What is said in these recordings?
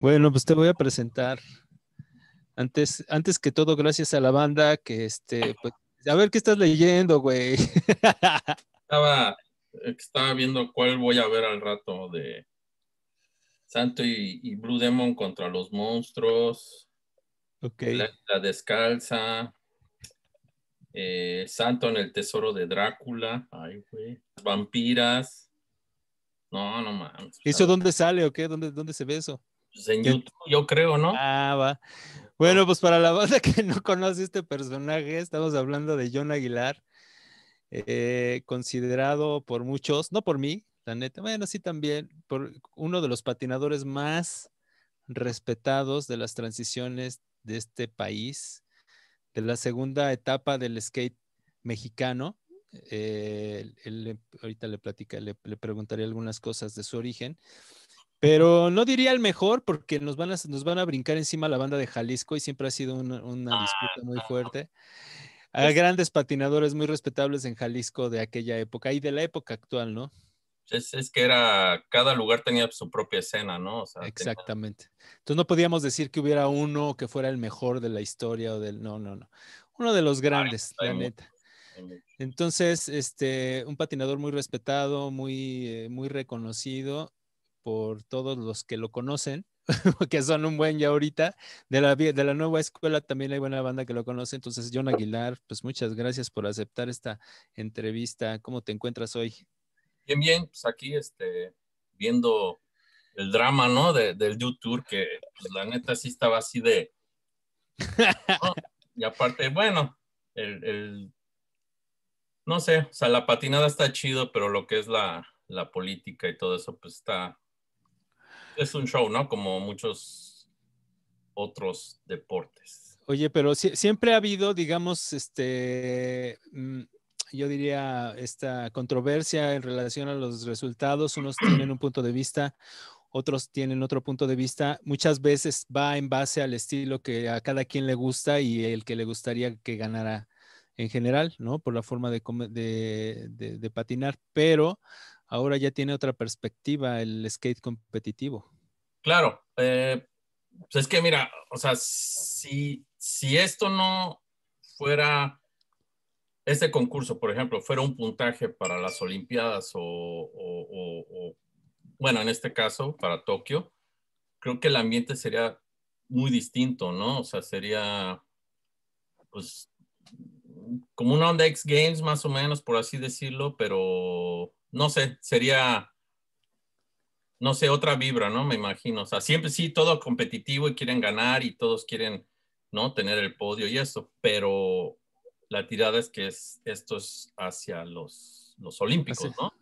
Bueno, pues te voy a presentar. Antes, antes que todo, gracias a la banda que este, pues, a ver qué estás leyendo, güey. Eh, estaba, viendo cuál voy a ver al rato de Santo y, Blue Demon contra los monstruos. Ok. La, descalza. Eh, Santo en el tesoro de Drácula. Ay, güey. Vampiras. No, no mames. ¿Eso dónde sale o qué? ¿Dónde, dónde se ve eso? Pues, en YouTube, yo creo, ¿no? Ah, va. Bueno, pues para la banda que no conoce este personaje, estamos hablando de John Aguilar, eh, considerado por muchos, no por mí, la neta, bueno, sí también, por uno de los patinadores más respetados de las transiciones de este país, de la segunda etapa del skate mexicano. Eh, ahorita le platica, le, le, preguntaré algunas cosas de su origen, pero no diría el mejor porque nos van a, nos van a brincar encima la banda de Jalisco y siempre ha sido una, ah, disputa muy fuerte. A grandes patinadores muy respetables en Jalisco de aquella época y de la época actual, ¿no? Es, que era, cada lugar tenía su propia escena, ¿no? Exactamente. Entonces no podíamos decir que hubiera uno que fuera el mejor de la historia o del, no, no, no. Uno de los grandes, la neta. Entonces, este, un patinador muy respetado, muy, eh, muy reconocido por todos los que lo conocen, que son un buen ya ahorita. De la, de la nueva escuela también hay buena banda que lo conoce. Entonces, John Aguilar, pues muchas gracias por aceptar esta entrevista. ¿Cómo te encuentras hoy? Bien, bien, pues aquí este, viendo el drama, ¿no? del YouTube, que pues, la neta sí estaba así de... Y aparte, bueno, el, No sé, o sea, la patinada está chido, pero lo que es la, la política y todo eso, pues está, es un show, ¿no? Como muchos otros deportes. Oye, pero siempre ha habido, digamos, este, mm, yo diría, esta controversia en relación a los resultados. Unos tienen un punto de vista, otros tienen otro punto de vista. Muchas veces va en base al estilo que a cada quien le gusta y el que le gustaría que ganara en general, ¿no? Por la forma de patinar, pero ahora ya tiene otra perspectiva el skate competitivo. Claro, eh, pues es que mira, o sea, si, si esto no fuera, este concurso, por ejemplo, fuera un puntaje para las Olimpiadas o, bueno, en este caso, para Tokio, creo que el ambiente sería muy distinto, ¿no? O sea, sería, pues, como una onda X Games, más o menos, por así decirlo, pero no sé, sería, no sé, otra vibra, ¿no? Me imagino. O sea, siempre sí, todo competitivo y quieren ganar y todos quieren, ¿no? Tener el podio y eso, pero la tirada es que es, esto es hacia los, los olímpicos, ¿no?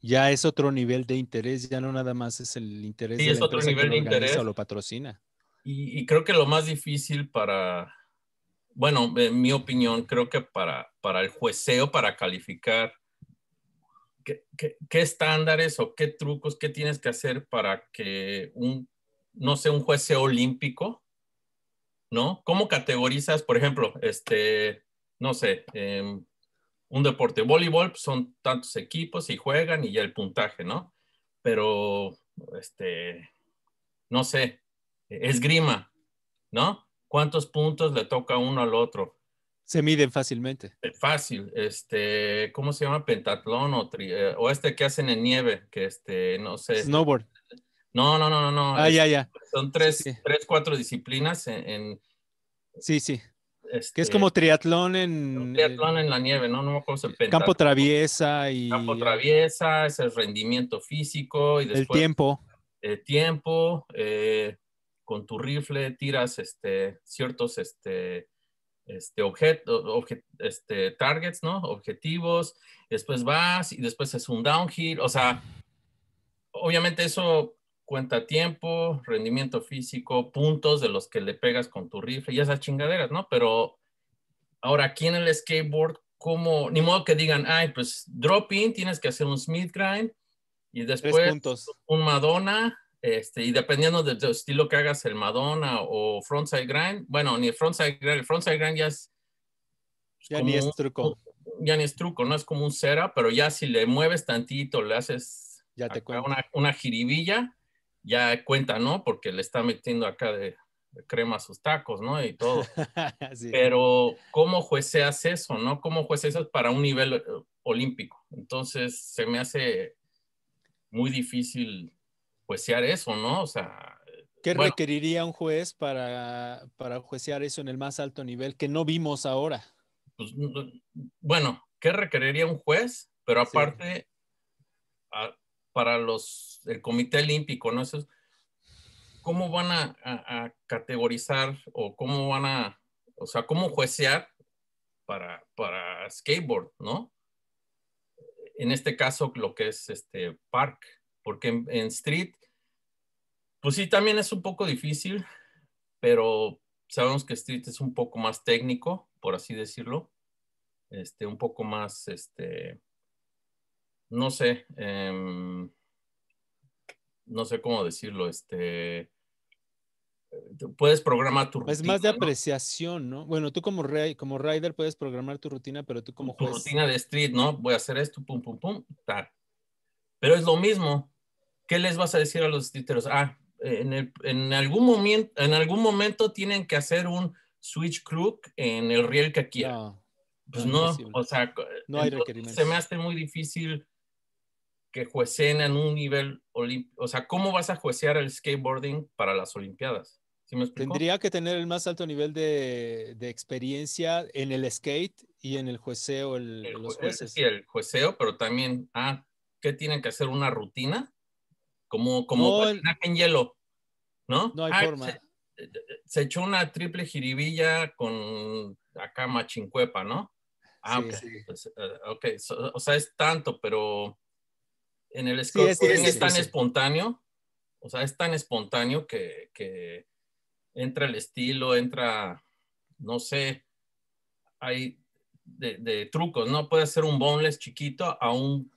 Ya es otro nivel de interés, ya no nada más es el interés de es la otro nivel de interés. lo patrocina. Y, creo que lo más difícil para, bueno, en mi opinión, creo que para, para el jueceo, para calificar qué, estándares o qué trucos, qué tienes que hacer para que un, no sé, un juez sea olímpico? ¿No? ¿Cómo categorizas, por ejemplo, este, no sé, em, un deporte, voleibol, pues, son tantos equipos y juegan y ya el puntaje, ¿no? Pero, este, no sé, esgrima, ¿no? ¿Cuántos puntos le toca uno al otro? Se miden fácilmente. Eh, fácil, este, ¿cómo se llama? Pentatlón o, eh, o este que hacen en nieve, que este, no sé. Snowboard. No, no, no, no, no. Ah, ya, ya. Son tres, cuatro disciplinas en. sí, sí. que es este, como triatlón en. Triatlón en eh, la nieve, ¿no? No me acuerdo Campo traviesa y. Campo traviesa, es el rendimiento físico y después. El tiempo. El tiempo, con tu rifle tiras este, ciertos este, este, objeto, este, targets, ¿no? Objetivos, después vas y después es un downhill, o sea, obviamente eso cuenta tiempo, rendimiento físico, puntos de los que le pegas con tu rifle y esas chingaderas, ¿no? Pero ahora aquí en el skateboard, como, ni modo que digan, ay, pues drop in, tienes que hacer un Smith grind y después un Madonna este, y dependiendo del estilo que hagas, el Madonna o frontside grind, bueno, ni el frontside grind, el frontside grind ya es... Ya ni es truco. ya ni es truco, no es como un cera, pero ya si le mueves tantito, le haces ya te una, una jiribilla, ya cuenta, ¿no? Porque le está metiendo acá de, crema a sus tacos, ¿no? Y todo. Pero ¿cómo jueceas eso, no? ¿Cómo jueces eso para un nivel eh, olímpico? Entonces, se me hace muy difícil juecear eso, ¿no? O sea... Eh, ¿Qué requeriría un juez para, para juecear eso en el más alto nivel que no vimos ahora? Pues, bueno, ¿qué requeriría un juez? Pero aparte, ah, para los, el Comité Olímpico, ¿no? ¿Cómo van a, categorizar o cómo van a, o sea, cómo juecear para, para skateboard, ¿no? En este caso, lo que es este park porque en, Street, pues sí, también es un poco difícil, pero sabemos que Street es un poco más técnico, por así decirlo, este, un poco más, este, no sé, em, no sé cómo decirlo, este, eh, puedes programar tu rutina. Es más de apreciación, ¿no? Bueno, tú como, como rider puedes programar tu rutina, pero tú como juez... Tu rutina de street, ¿no? Voy a hacer esto, pum, pum, pum, tal. Pero es lo mismo. ¿qué les vas a decir a los títeros? Ah, en, en, algún momento, en algún momento tienen que hacer un switch crook en el riel que aquí. No, pues no, o sea, se me hace muy difícil que juecen en un nivel, o sea, ¿cómo vas a juecear el skateboarding para las Olimpiadas? Tendría que tener el más alto nivel de, experiencia en el skate y en el jueceo, el, Sí, el jueceo, pero también, ah, ¿qué tienen que hacer? ¿Una rutina? como, como en hielo, ¿no? No hay ah, forma. Se, echó una triple jiribilla con acá machincuepa, ¿no? Ah, ok. Pues, eh, o sea, es tanto, pero en el Scott es, tan espontáneo, o sea, es tan espontáneo que, entra el estilo, entra, no sé, hay de, de, trucos, ¿no? Puede ser un boneless chiquito a un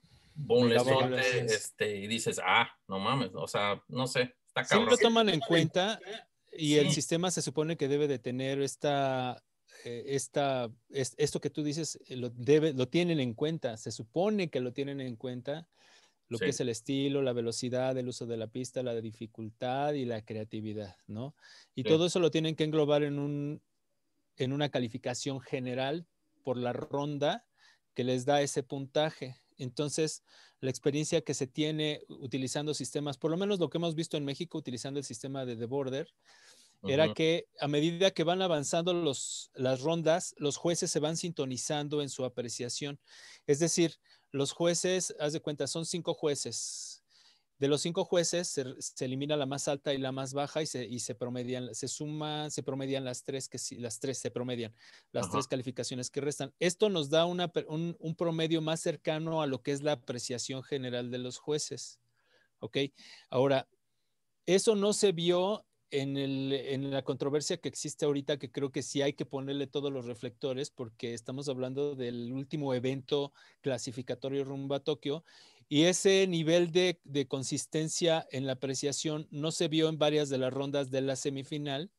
este, y dices, ah, no mames, o sea, no sé, está cabrón. Siempre toman en cuenta y el sistema se supone que debe de tener esta, eh, esta, esto que tú dices, eh, lo, debe, lo tienen en cuenta, se supone que lo tienen en cuenta, lo que es el estilo, la velocidad, el uso de la pista, la dificultad y la creatividad, ¿no? Y todo eso lo tienen que englobar en, un, en una calificación general por la ronda que les da ese puntaje. Entonces, la experiencia que se tiene utilizando sistemas, por lo menos lo que hemos visto en México utilizando el sistema de The Border, era que a medida que van avanzando las rondas, los jueces se van sintonizando en su apreciación. Es decir, los jueces, haz de cuenta, son cinco jueces de los cinco jueces se, elimina la más alta y la más baja y se, y se promedian, se suman, se promedian las tres que las tres se promedian, las tres calificaciones que restan. Esto nos da una, un, promedio más cercano a lo que es la apreciación general de los jueces. ¿Ok? Ahora, eso no se vio en, en la controversia que existe ahorita, que creo que sí hay que ponerle todos los reflectores porque estamos hablando del último evento clasificatorio rumba a Tokio y ese nivel de, consistencia en la apreciación no se vio en varias de las rondas de la semifinal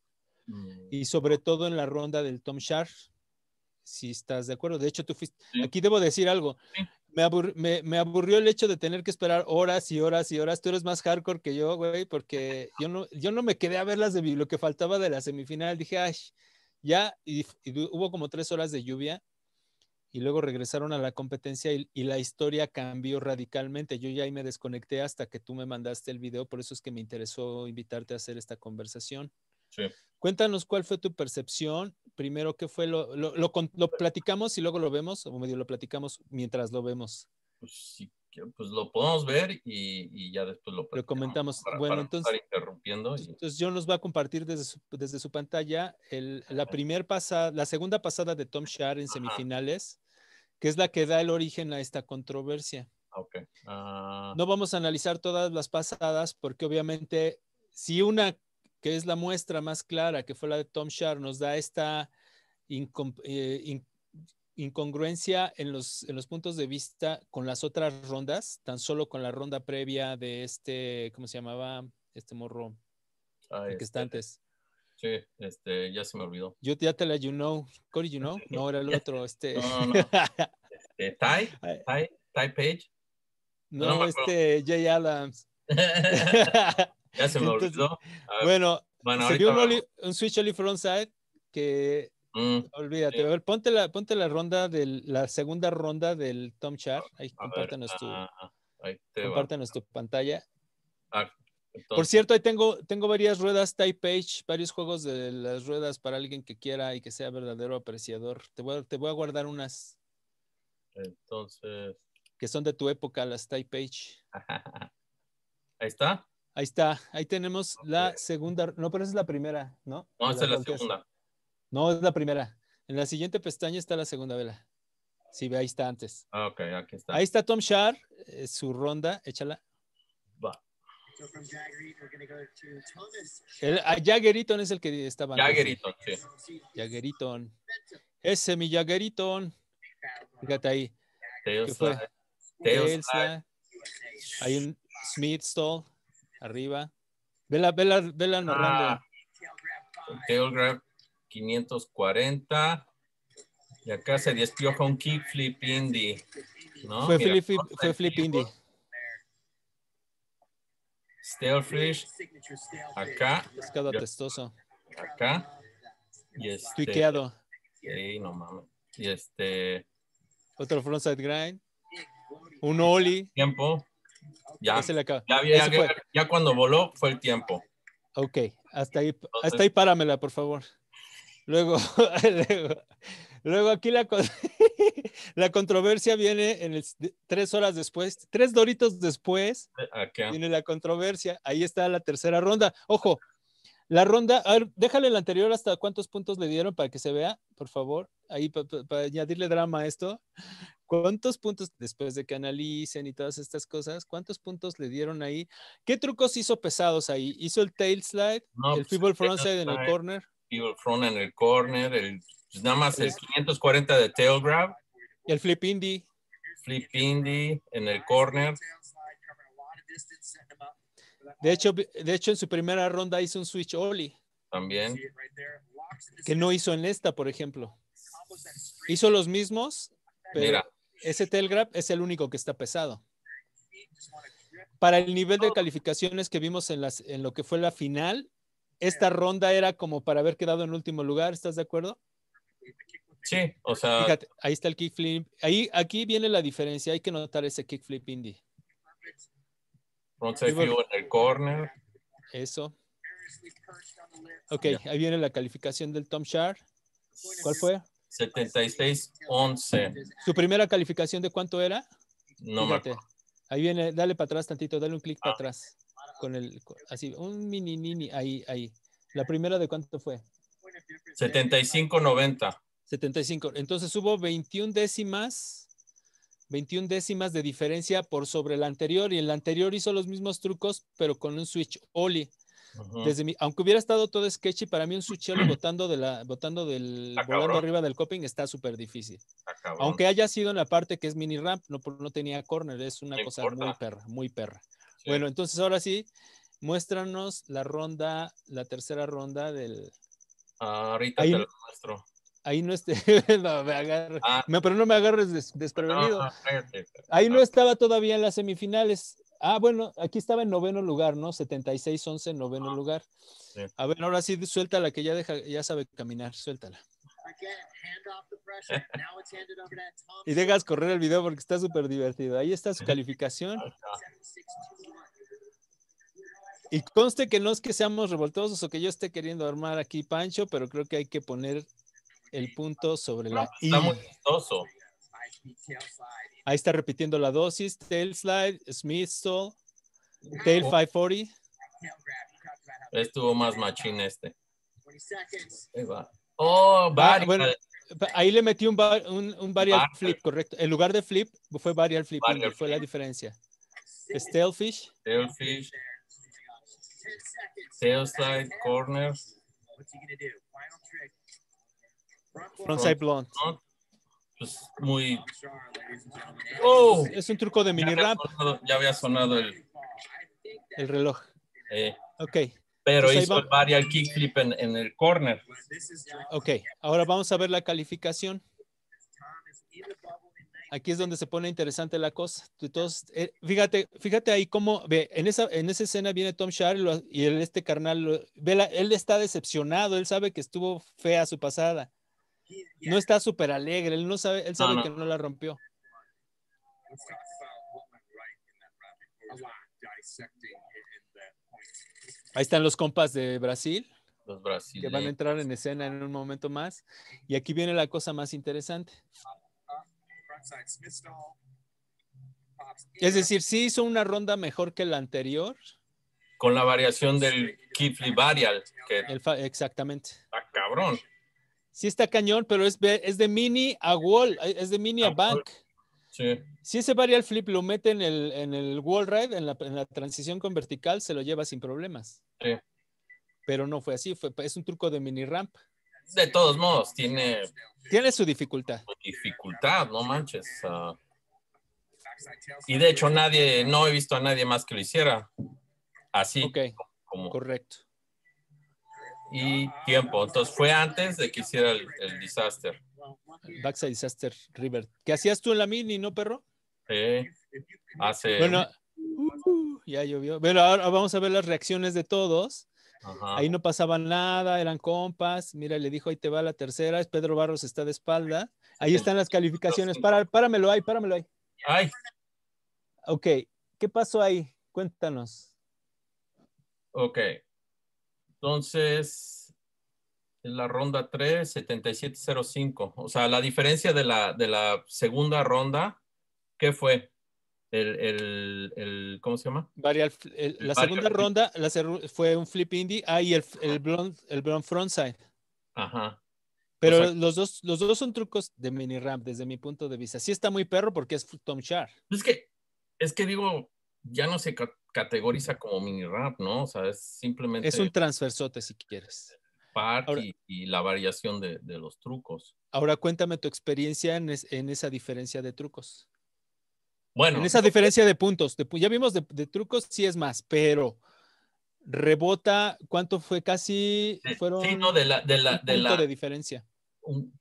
mm. y sobre todo en la ronda del Tom Sharp, si estás de acuerdo. De hecho, tú fuiste... Aquí debo decir algo. Me, aburrió el hecho de tener que esperar horas y horas y horas. Tú eres más hardcore que yo, güey, porque yo no, yo no me quedé a ver de lo que faltaba de la semifinal. Dije, ay, ya, y hubo como tres horas de lluvia y luego regresaron a la competencia y, la historia cambió radicalmente. Yo ya ahí me desconecté hasta que tú me mandaste el video, por eso es que me interesó invitarte a hacer esta conversación. Sí. Cuéntanos cuál fue tu percepción. Primero, ¿qué fue lo, lo, platicamos y luego lo vemos? O medio lo platicamos mientras lo vemos. Pues, pues lo podemos ver y, ya después lo, comentamos. bueno, entonces, estar interrumpiendo entonces yo nos va a compartir desde su, pantalla la primera pasada, la segunda pasada de Tom Shar en semifinales, que es la que da el origen a esta controversia. Ah, okay. Ah. No vamos a analizar todas las pasadas porque obviamente si una que es la muestra más clara, que fue la de Tom Shar, nos da esta incom eh, incongruencia en los, en los puntos de vista con las otras rondas, tan solo con la ronda previa de este, ¿cómo se llamaba? Este morro. que está este, antes. Sí, este, ya se me olvidó. Yo ya te la you know. Cory, you know? No, era el otro. Este. No, no, no. Este, ¿Ty? ¿Ty? Page? No, este, Jay Adams. ya se me olvidó. bueno, se vio un, un, switch front side que Mm, Olvídate, ponte la, ronda de la segunda ronda del Tom Char. Ah, ahí ah, ah, tu, pantalla. Por cierto, ahí tengo, tengo varias ruedas Type Page, varios juegos de las ruedas para alguien que quiera y que sea verdadero apreciador. Te voy a, guardar unas. Entonces. Que son de tu época, las Type Page. ahí está. Ahí está. Ahí tenemos la segunda. No, pero esa es la primera, ¿no? No, esa es la segunda. No, es la primera. En la siguiente pestaña está la segunda vela. Sí, ve, ahí está antes. Ah, ok, aquí está. Ahí está Tom Shar, eh, su ronda, échala. Va. El, ah, Jaggeriton es el que estaba. Jaggeriton, sí. Jaggeriton. Ese mi Jaggeriton. Fíjate ahí. ¿Qué fue? Hay un Smith Stall arriba. Vela, vela, vela Ah, tail grab 540. Y acá se despioja un kick flip indie. ¿no? Fue, flip, fue flip indie. Stale Acá. Pescado testoso. Acá. Y este. Tuiqueado. Sí, no mames. Y este. Otro frontside grind. Un ollie. Tiempo. Ya. Ya, ya, cuando voló fue el tiempo. Ok. Hasta ahí, hasta ahí páramela, por favor. Luego, luego, aquí la, la controversia viene en tres horas después, tres doritos después, eh, viene la controversia. Ahí está la tercera ronda. Ojo, la ronda, déjale la anterior hasta cuántos puntos le dieron para que se vea, por favor, ahí para añadirle drama a esto. ¿Cuántos puntos, después de que analicen y todas estas cosas, cuántos puntos le dieron ahí? ¿Qué trucos hizo pesados ahí? ¿Hizo el tail slide, el football pues, fútbol en el corner? Evil Front en el corner, el, pues, nada más el 540 de tail Y el flip indie. Flip indie en el corner. De hecho, de hecho, en su primera ronda hizo un switch ollie. También. Que no hizo en esta, por ejemplo. Hizo los mismos, pero ese tail es el único que está pesado. Para el nivel de calificaciones que vimos en, las, en lo que fue la final, esta ronda era como para haber quedado en último lugar, ¿estás de acuerdo? Sí, o sea. Fíjate, ahí está el kickflip. Ahí, aquí viene la diferencia, hay que notar ese kickflip indie. en el corner. Eso. Ok, ahí viene la calificación del Tom Shar. ¿Cuál fue? 76-11. ¿Su primera calificación de cuánto era? No Ahí viene, dale para atrás tantito, dale un clic para ah. atrás con el, así, un mini, mini, ahí, ahí. ¿La primera de cuánto fue? 75.90. 75. Entonces hubo 21 décimas, 21 décimas de diferencia por sobre el anterior y el anterior hizo los mismos trucos, pero con un switch Oli. Desde aunque hubiera estado todo sketchy, para mí un switch Oli botando, de la, botando del, volando arriba del coping está súper difícil. aunque haya sido en la parte que es mini ramp, no, no tenía corner, es una cosa muy perra, muy perra. Bueno, entonces ahora sí, muéstranos la ronda, la tercera ronda del. Ah, ahí, te Ahí no esté, me ah. pero no me agarres desprevenido. ahí no ah. estaba todavía en las semifinales. Ah, bueno, aquí estaba en noveno lugar, ¿no? 76-11 noveno lugar. A ver, ahora sí, suéltala, que ya, deja, ya sabe caminar, suéltala. y dejas correr el video porque está súper divertido. Ahí está su calificación. Y conste que no es que seamos revoltosos o que yo esté queriendo armar aquí Pancho, pero creo que hay que poner el punto sobre la I. Ahí está repitiendo la dosis. Tail slide, Smith Soul, tail 540. Estuvo más machín este. Ahí va. Oh, ah, ahí le metí un, bar, un, flip, correcto. En lugar de flip, fue variable flip. flip. fue la diferencia. Steelfish. Steelfish. Tailside side corners. front side blunt. Pues muy... ¡Oh! Es un truco de mini ramp. Ya había sonado el... El reloj. Eh. Ok. Pero Entonces, hizo el varial kickflip en, en el corner. Ok. Ahora vamos a ver la calificación aquí es donde se pone interesante la cosa. Entonces, eh, fíjate, fíjate ahí cómo ve, en esa, en esa escena viene Tom Shar y este carnal, él está decepcionado, él sabe que estuvo fea su pasada. No está súper alegre, él no sabe, él sabe que no la rompió. Ahí están los compas de Brasil. Que van a entrar en escena en un momento más. Y aquí viene la cosa más interesante. Es decir, sí hizo una ronda mejor que la anterior. Con la variación del flip Varial. exactamente. Está cabrón. Sí está cañón, pero es, es de mini a wall, es de mini a, bank. Sí. Si ese varial flip lo mete en el, wall ride, en la, transición con vertical, se lo lleva sin problemas. Sí. Pero no fue así, fue, es un truco de mini ramp de todos modos, tiene... Tiene su dificultad. Dificultad, no manches. y de hecho, nadie, no he visto a nadie más que lo hiciera. Así. Como, Correcto. Y tiempo. Entonces fue antes de que hiciera el, el disaster. Backside Disaster River. ¿Qué hacías tú en la mini, no, perro? Sí. Hace. Bueno, uh, ya llovió. Bueno, ahora vamos a ver las reacciones de todos. Ahí no pasaba nada, eran compas. Mira, le dijo, ahí te va la tercera, es Pedro Barros está de espalda. Ahí están las calificaciones. Para, páramelo ahí, páramelo ahí. Ok, ¿qué pasó ahí? Cuéntanos. Ok. Entonces, en la ronda 3, 7705. O sea, la diferencia de la, de la segunda ronda, ¿qué fue? El, ¿cómo se llama? la segunda ronda fue un flip indie, ah, y el, el blonde, el frontside. Ajá. Pero los, dos, los dos son trucos de mini ramp desde mi punto de vista. Sí está muy perro porque es Tom Char. Es que, es que digo, ya no se categoriza como mini ramp, ¿no? O sea, es simplemente... Es un transversote si quieres. y, la variación de, los trucos. Ahora cuéntame tu experiencia en, en esa diferencia de trucos. Bueno. En esa eh, diferencia de puntos, ya vimos de, trucos, sí es más, pero rebota, ¿cuánto fue? Casi fueron. de la. diferencia.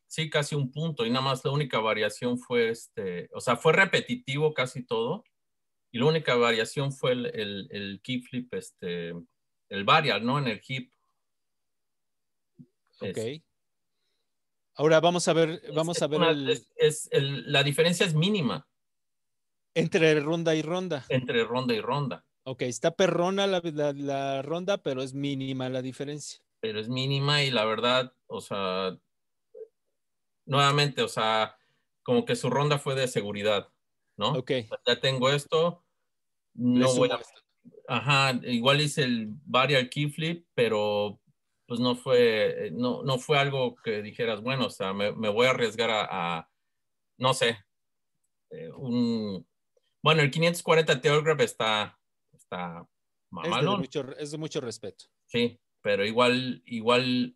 sí, casi un punto, y nada más la única variación fue este. O sea, fue repetitivo casi todo, y la única variación fue el, el, el key este. El varial, ¿no? En el hip. Ok. Este. Ahora vamos a ver, vamos a ver. la diferencia es mínima. Entre ronda y ronda. Entre ronda y ronda. Ok, está perrona la, la, ronda, pero es mínima la diferencia. Pero es mínima y la verdad, o sea, nuevamente, o sea, como que su ronda fue de seguridad, ¿no? Ok. Ya tengo esto, no voy a... Ajá, igual hice el varial keyflip flip, pero pues no fue, no, no fue algo que dijeras, bueno, o sea, me, voy a arriesgar a, no sé, eh, un, bueno, el 540 Teograph está, está mamalón. Es de, mucho, respeto. Sí, pero igual, igual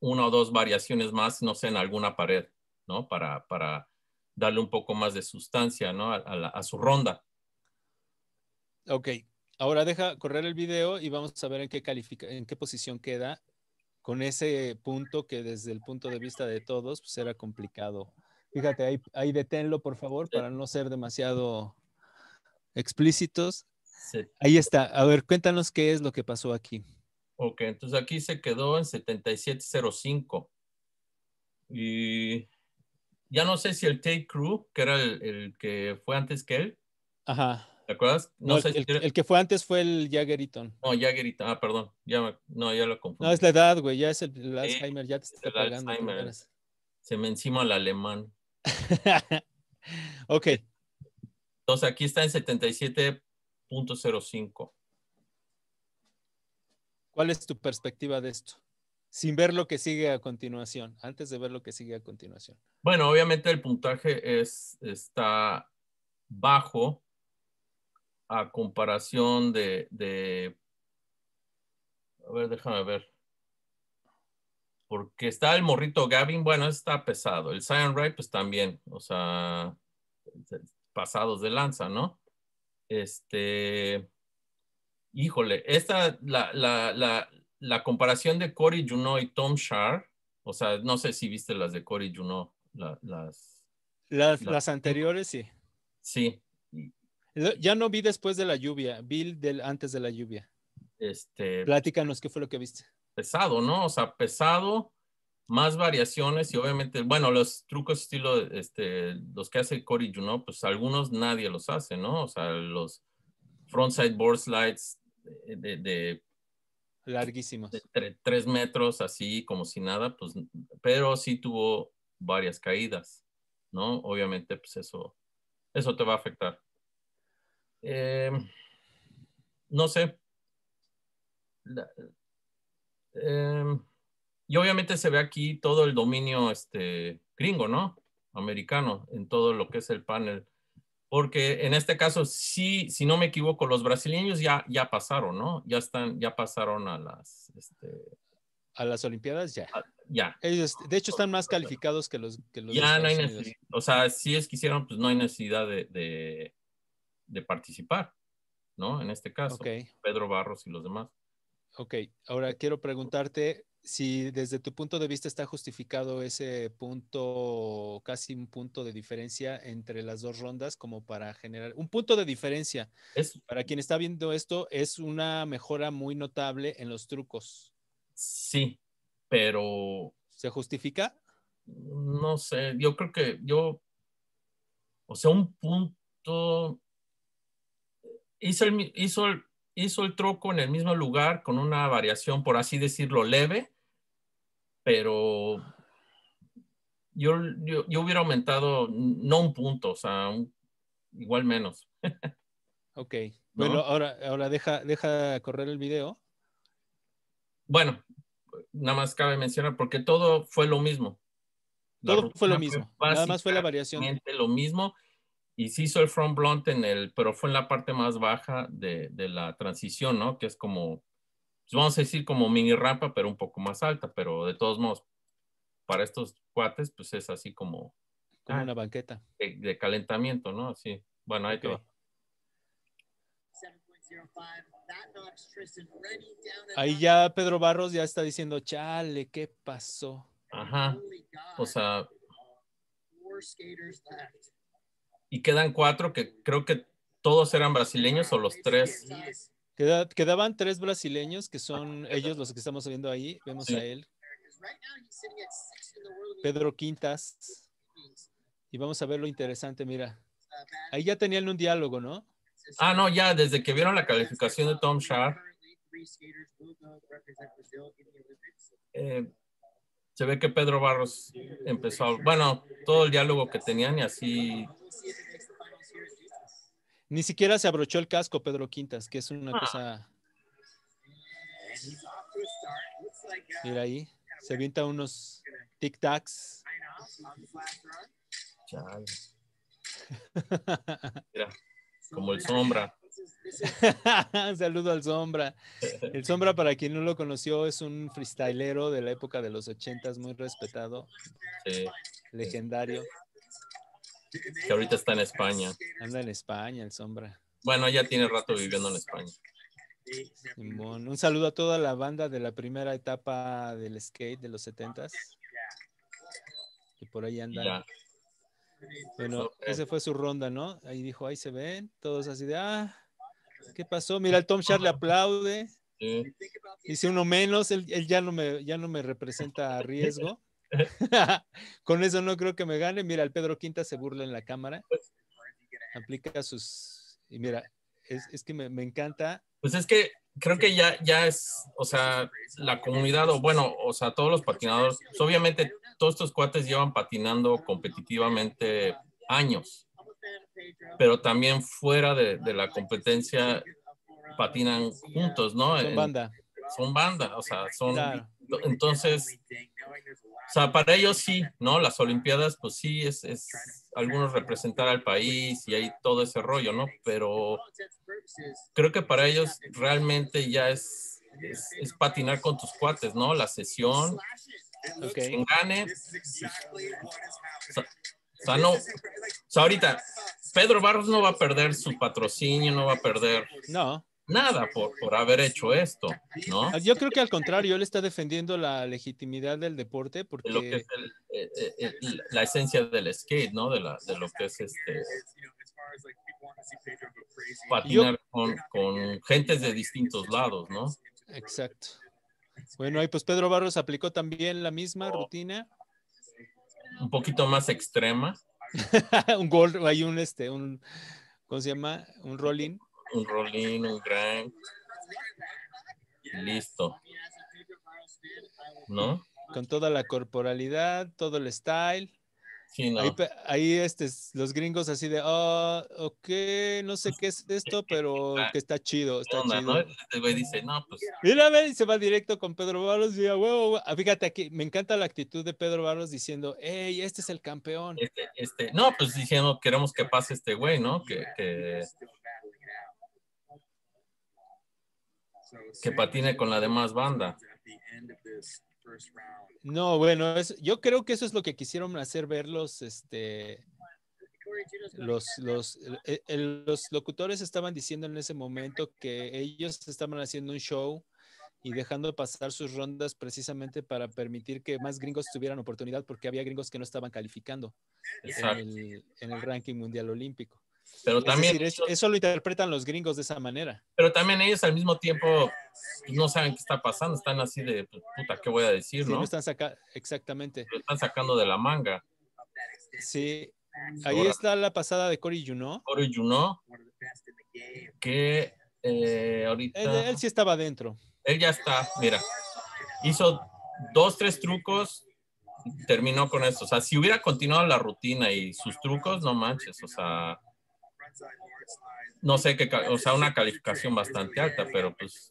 una o dos variaciones más, no sé, en alguna pared, ¿no? Para, para darle un poco más de sustancia, ¿no? A, su ronda. Ok, ahora deja correr el video y vamos a ver en qué califica, en qué posición queda con ese punto que desde el punto de vista de todos, pues era complicado. Fíjate, ahí, ahí deténlo, por favor, para no ser demasiado explícitos. Ahí está. A ver, cuéntanos qué es lo que pasó aquí. Ok, entonces aquí se quedó en 7705. Y ya no sé si el take Crew, que era el, el, que fue antes que él. Ajá. ¿Te acuerdas? No, sé el, si el, que fue antes fue el Jaggeriton No, Jaggeriton, Ah, perdón. Ya No, ya lo confundí. No, es la edad, güey. Ya es el, Alzheimer. ya te está pagando. Se me encima el alemán. ok. Entonces aquí está en 77.05. ¿Cuál es tu perspectiva de esto? Sin ver lo que sigue a continuación, antes de ver lo que sigue a continuación. Bueno, obviamente el puntaje es, está bajo a comparación de, a ver, déjame ver. Porque está el morrito Gavin, bueno, está pesado. El Cyan Wright, pues también, o sea, pasados de lanza, ¿no? Este, híjole, esta, la, la, la, comparación de Cory Juno y Tom Shar, o sea, no sé si viste las de Cory Juno, las, las, anteriores, sí. Sí. Ya no vi después de la lluvia, vi del, antes de la lluvia. Este, Platícanos qué fue lo que viste. Pesado, ¿no? O sea, pesado más variaciones y obviamente, bueno, los trucos estilo, este, los que hace Cory Juno, pues algunos nadie los hace, ¿no? O sea, los frontside board slides de... Larguísimos. De tres metros, así como si nada, pues, pero sí tuvo varias caídas, ¿no? Obviamente, pues eso, eso te va a afectar. Eh, no sé. eh, y obviamente se ve aquí todo el dominio este, gringo, ¿no? Americano, en todo lo que es el panel. Porque en este caso, sí, si no me equivoco, los brasileños ya, ya pasaron, ¿no? Ya están, ya pasaron a las... Este, a las Olimpiadas ya. ya. Ellos, de hecho, están más calificados que los... Que los ya no hay necesidad. O sea, si es que hicieron, pues no hay necesidad de, de, participar, ¿no? En este caso, Pedro Barros y los demás. Ok, ahora quiero preguntarte, si desde tu punto de vista está justificado ese punto, casi un punto de diferencia entre las dos rondas, como para generar un punto de diferencia. para quien está viendo esto, es una mejora muy notable en los trucos. Sí, pero. ¿Se justifica? No sé, yo creo que yo. O sea, un punto. hizo hizo el truco en el mismo lugar con una variación, por así decirlo, leve pero yo, yo, hubiera aumentado no un punto, o sea, igual menos. ok. Bueno, ahora, ahora deja, deja correr el video. Bueno, nada más cabe mencionar porque todo fue lo mismo. todo fue lo mismo. nada más fue la variación. Lo mismo. Y se hizo el front blunt en el, pero fue en la parte más baja de, de la transición, ¿no? Que es como pues, vamos a decir como mini rampa, pero un poco más alta, pero de todos modos, para estos cuates, pues es así como... Como ah, una banqueta. De, calentamiento, ¿no? Así. Bueno, ahí Ahí ya Pedro Barros ya está diciendo, chale, ¿qué pasó? Ajá. O sea... Y quedan cuatro que creo que todos eran brasileños o los tres quedaban tres brasileños que son ellos los que estamos viendo ahí. Vemos a él. Pedro Quintas. Y vamos a ver lo interesante, mira. Ahí ya tenían un diálogo, ¿no? Ah, no, ya desde que vieron la calificación de Tom Sharp. Eh, se ve que Pedro Barros empezó, bueno, todo el diálogo que tenían y así ni siquiera se abrochó el casco Pedro Quintas, que es una ah. cosa... Mira ahí, se avienta unos tic-tacs. como el sombra. saludo al Sombra. El Sombra, para quien no lo conoció, es un freestylero de la época de los ochentas, muy respetado, legendario que ahorita está en España. Anda en España, el sombra. Bueno, ya tiene rato viviendo en España. un saludo a toda la banda de la primera etapa del skate de los 70s. por ahí andan. Bueno, esa fue su ronda, ¿no? Ahí dijo, ahí se ven, todos así de, ah, ¿qué pasó? Mira, el Tom Sharp le aplaude. Dice si uno menos, él, ya, no me, ya no me representa riesgo. Con eso no creo que me gane. Mira, el Pedro Quinta se burla en la cámara. Pues, Aplica sus. Y mira, es, que me, encanta. Pues es que creo que ya, ya es, o sea, la comunidad, o bueno, o sea, todos los patinadores, pues obviamente todos estos cuates llevan patinando competitivamente años, pero también fuera de, la competencia patinan juntos, ¿no? Son banda. son banda, o sea, son. Entonces, o sea, para ellos sí, ¿no? Las Olimpiadas, pues sí, es, es algunos representar al país y hay todo ese rollo, ¿no? Pero creo que para ellos realmente ya es, es, patinar con tus cuates, ¿no? La sesión, okay. quien gane. Pues, o sea, o sea, no, o sea, ahorita Pedro Barros no va a perder su patrocinio, no va a perder. No nada por, por haber hecho esto, ¿no? Ah, yo creo que al contrario, él está defendiendo la legitimidad del deporte porque... Eh, eh, eh, la esencia del skate, ¿no? De, la, de lo que es este... Patinar con, con gentes de distintos lados, ¿no? Exacto. Bueno, ahí pues Pedro Barros aplicó también la misma oh. rutina. Un poquito más extrema. un gol, hay un este, un, ¿cómo se llama? Un rolling un rolín, un gran Listo. ¿No? Con toda la corporalidad, todo el style. Sí, no. ahí, este, los gringos así de, oh, ok, no sé qué es esto, pero que está chido, está ¿no? El este güey dice, no, pues. ve y se va directo con Pedro Barros y a huevo, fíjate aquí, me encanta la actitud de Pedro Barros diciendo, hey, este es el campeón. Este, este, no, pues diciendo, queremos que pase este güey, ¿no? que, que patine con la demás banda. No, bueno, es, yo creo que eso es lo que quisieron hacer ver los, este, los, los, eh, eh, los locutores estaban diciendo en ese momento que ellos estaban haciendo un show y dejando pasar sus rondas precisamente para permitir que más gringos tuvieran oportunidad porque había gringos que no estaban calificando en el, ranking mundial olímpico. Pero también. eso lo interpretan los gringos de esa manera. Pero también ellos al mismo tiempo pues, no saben qué está pasando, están así de pues, puta, ¿qué voy a decir? no, están sacando, exactamente. Lo están sacando de la manga. Sí, pues ahí está la pasada de Cory Juno. Cory Juno, que eh, ahorita. Él, sí estaba dentro. Él ya está, mira. Hizo dos, tres trucos, terminó con esto. O sea, si hubiera continuado la rutina y sus trucos, no manches, o sea no sé qué, o sea, una calificación bastante alta, pero pues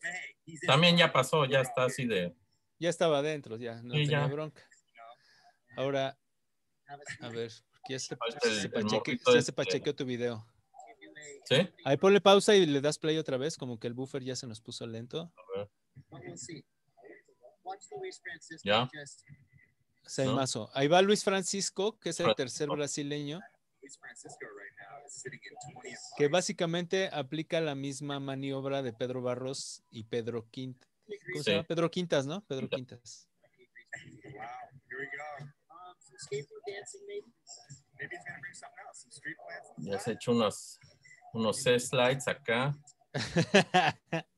también ya pasó, ya está así de... Ya estaba adentro, ya, no tenía bronca. Ahora, a ver, ya se, pachequeó tu video. ¿Sí? Ahí ponle pausa y le das play otra vez, como que el buffer ya se nos puso lento. Ya. O Ahí va Luis Francisco, que es el tercer brasileño. Que básicamente aplica la misma maniobra de Pedro Barros y Pedro Quintas. ¿Cómo se llama? Pedro Quintas, ¿no? Pedro Quintas. Ya has hecho unos, unos slides acá.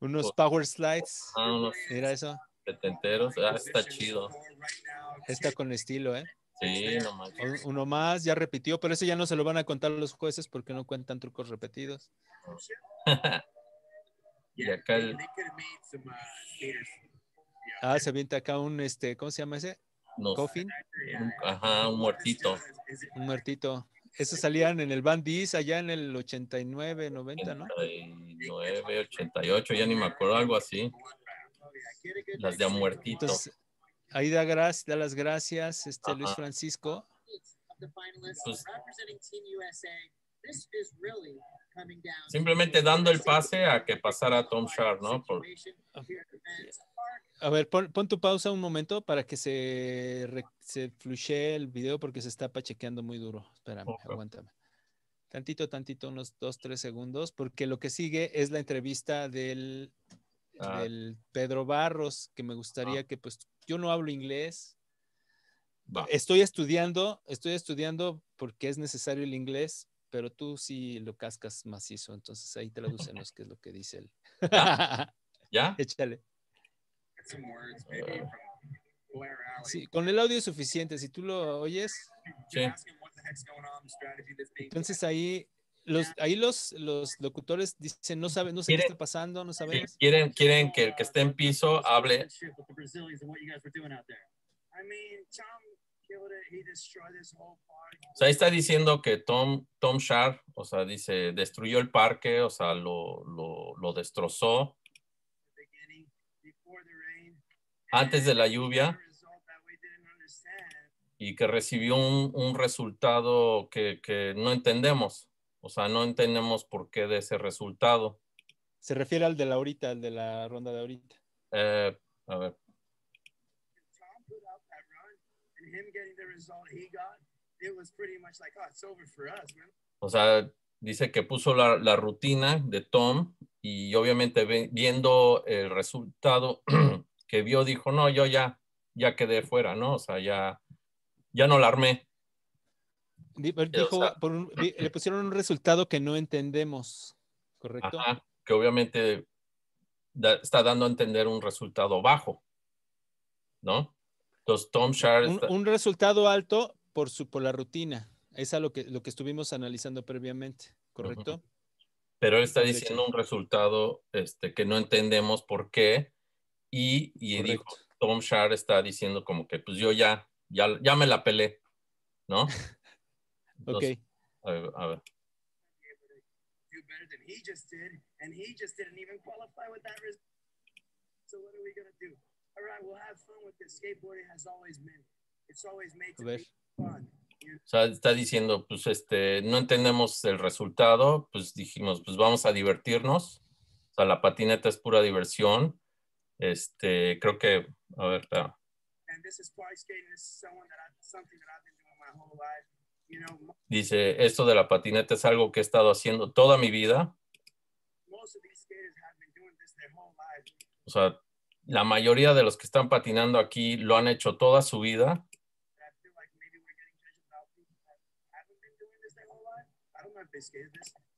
unos power slides. Ah, Mira eso. Ah, está chido. Está con estilo, ¿eh? Sí, este, Uno más, ya repitió, pero ese ya no se lo van a contar los jueces porque no cuentan trucos repetidos. Oh, y acá el... Ah, se avienta acá un, este, ¿cómo se llama ese? Coffin. ajá, un muertito. Un muertito. Esos salían en el Bandis allá en el 89, 90, ¿no? 89, 88, ya ni me acuerdo, algo así. Las de muertitos. Ahí da, gracias, las gracias, este Luis Francisco. Pues, simplemente dando el pase a que pasara Tom Sharp, ¿no? A ver, pon, tu pausa un momento para que se, fluye el video porque se está pachequeando muy duro. Espérame, aguántame. Tantito, tantito, unos dos, tres segundos, porque lo que sigue es la entrevista del, ah. Pedro Barros, que me ah. gustaría que pues yo no hablo inglés. Estoy estudiando, estoy estudiando porque es necesario el inglés, pero tú sí lo cascas macizo, entonces ahí traducenos qué es lo que dice él. ¿Ya? Échale. Sí, con el audio es suficiente, si tú lo oyes. Entonces ahí ahí los, los locutores dicen, no saben, no sé qué está pasando, no saben. Quieren, quieren que el que esté en piso hable. O sea, ahí está diciendo que Tom, Tom Sharp, o sea, dice, destruyó el parque, o sea, lo, lo, lo destrozó antes de la lluvia y que recibió un, un resultado que, que, no entendemos. O sea, no entendemos por qué de ese resultado. Se refiere al de la ahorita, al de la ronda de ahorita. Eh, a ver. O sea, dice que puso la, rutina de Tom y obviamente viendo el resultado que vio, dijo, no, yo ya, ya quedé fuera, ¿no? O sea, ya, ya no la armé. Pues, dijo, le pusieron un resultado que no entendemos, ¿correcto? Ajá, que obviamente está dando a entender un resultado bajo, ¿no? Entonces, Tom Sharp... Un, resultado alto por, su, por la rutina. Es lo que, lo que estuvimos analizando previamente, ¿correcto? Pero él está diciendo un resultado este, que no entendemos por qué y, y dijo, Tom Sharp está diciendo como que pues yo ya, ya, ya me la pelé, ¿no? Dos. Ok. A ver. A ver. A ver. O sea, está diciendo, pues este, no entendemos el resultado, pues dijimos, pues vamos a divertirnos. O sea, la patineta es pura diversión. Este, creo que, a ver, está. And this is party skating. This is someone that I, something that I've been doing my whole life. Dice, esto de la patineta es algo que he estado haciendo toda mi vida. O sea, la mayoría de los que están patinando aquí lo han hecho toda su vida.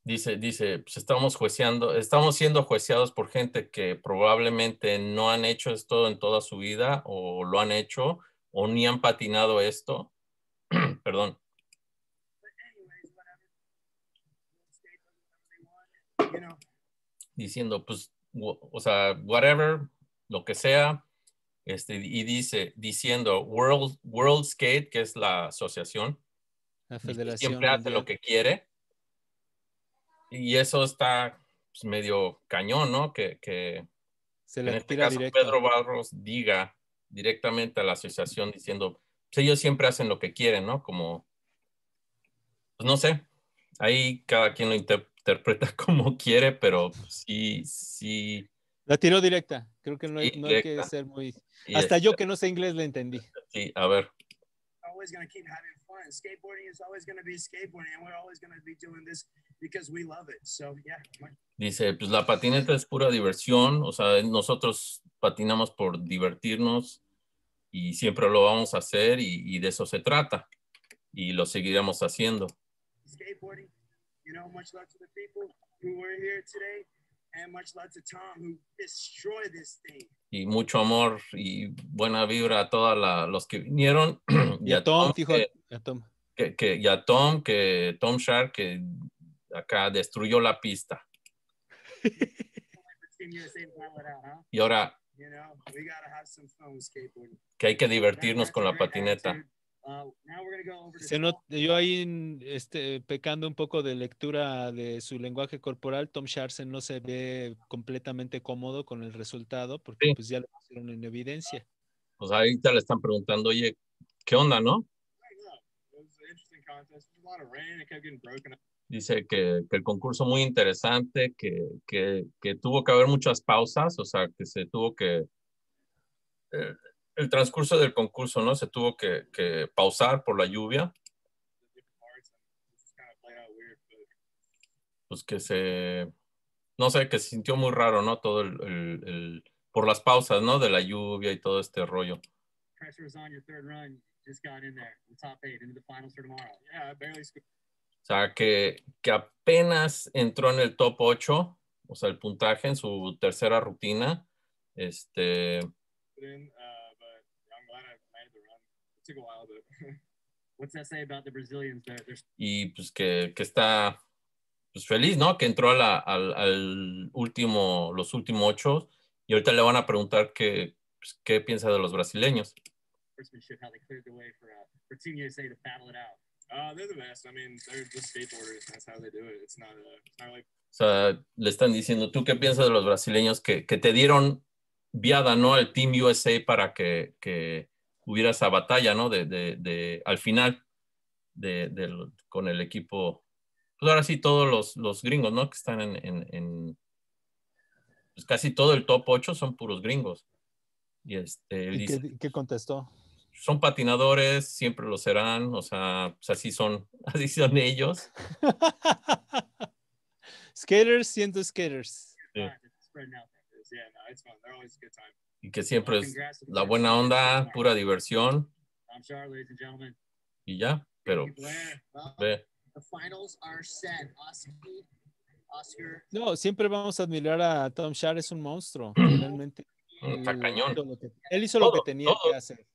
Dice, dice, pues estamos jueceando, estamos siendo jueceados por gente que probablemente no han hecho esto en toda su vida o lo han hecho o ni han patinado esto. Perdón. diciendo, pues, o sea, whatever, lo que sea, este, y dice, diciendo World, World Skate, que es la asociación, este, siempre hace lo que quiere. Y eso está pues, medio cañón, ¿no? Que, Se le en este caso Pedro Barros diga directamente a la asociación diciendo, pues, ellos siempre hacen lo que quieren, ¿no? Como, pues no sé, ahí cada quien lo interpreta interpreta como quiere, pero sí, sí. La tiró directa, creo que no hay, no hay que ser muy... Hasta yo este que no sé inglés la entendí. Sí, a ver. Always keep having fun. Skateboarding is always be skateboarding and we're always be doing this because we love it. So, yeah. Dice, pues la patineta es pura diversión, o sea, nosotros patinamos por divertirnos y siempre lo vamos a hacer y, y de eso se trata y lo seguiremos haciendo. Skateboarding You know, much love to the people who were here today. And much love to Tom who destroyed this thing. Y mucho amor y buena vibra a todos los que vinieron. y a Tom, dijo, que, a Tom. Que, que, y a Tom, que Tom Shark, que acá destruyó la pista. y ahora, you know, we have some fun que hay que divertirnos con la patineta. Ah, se yo ahí este, pecando un poco de lectura de su lenguaje corporal, Tom Sharsen no se ve completamente cómodo con el resultado porque pues ya lo pusieron en evidencia. o pues, sea ahorita le están preguntando, oye, ¿qué onda, no? Dice que, que el concurso muy interesante, que, que, que, tuvo que haber muchas pausas, o sea, que se tuvo que... Eh, el transcurso del concurso, ¿no? Se tuvo que, pausar por la lluvia. Pues que se, no sé, que se sintió muy raro, ¿no? Todo el, por las pausas, ¿no? De la lluvia y todo este rollo. O sea, que, que apenas entró en el top 8, o sea, el puntaje en su tercera rutina. Este. Y pues que, que está pues feliz, ¿no? Que entró a al, al, último, los últimos ocho. Y ahorita le van a preguntar qué, pues, qué piensa de los brasileños. Uh, o sea, le están diciendo, ¿tú qué piensas de los brasileños que, que te dieron viada, ¿no? Al Team USA para que, que hubiera esa batalla, ¿no? De, de, de al final, de, con el equipo, pues ahora sí todos los, los gringos, ¿no? Que están en, en, pues casi todo el top 8 son puros gringos. ¿Y, este, qué, contestó? Son patinadores, siempre lo serán, o sea, pues así son, así son ellos. skaters siento skaters. Yeah y que siempre es la buena onda, pura diversión. Y ya, pero pues, No, siempre vamos a admirar a Tom Shar, es un monstruo, realmente. Está cañón. él hizo lo que tenía que hacer.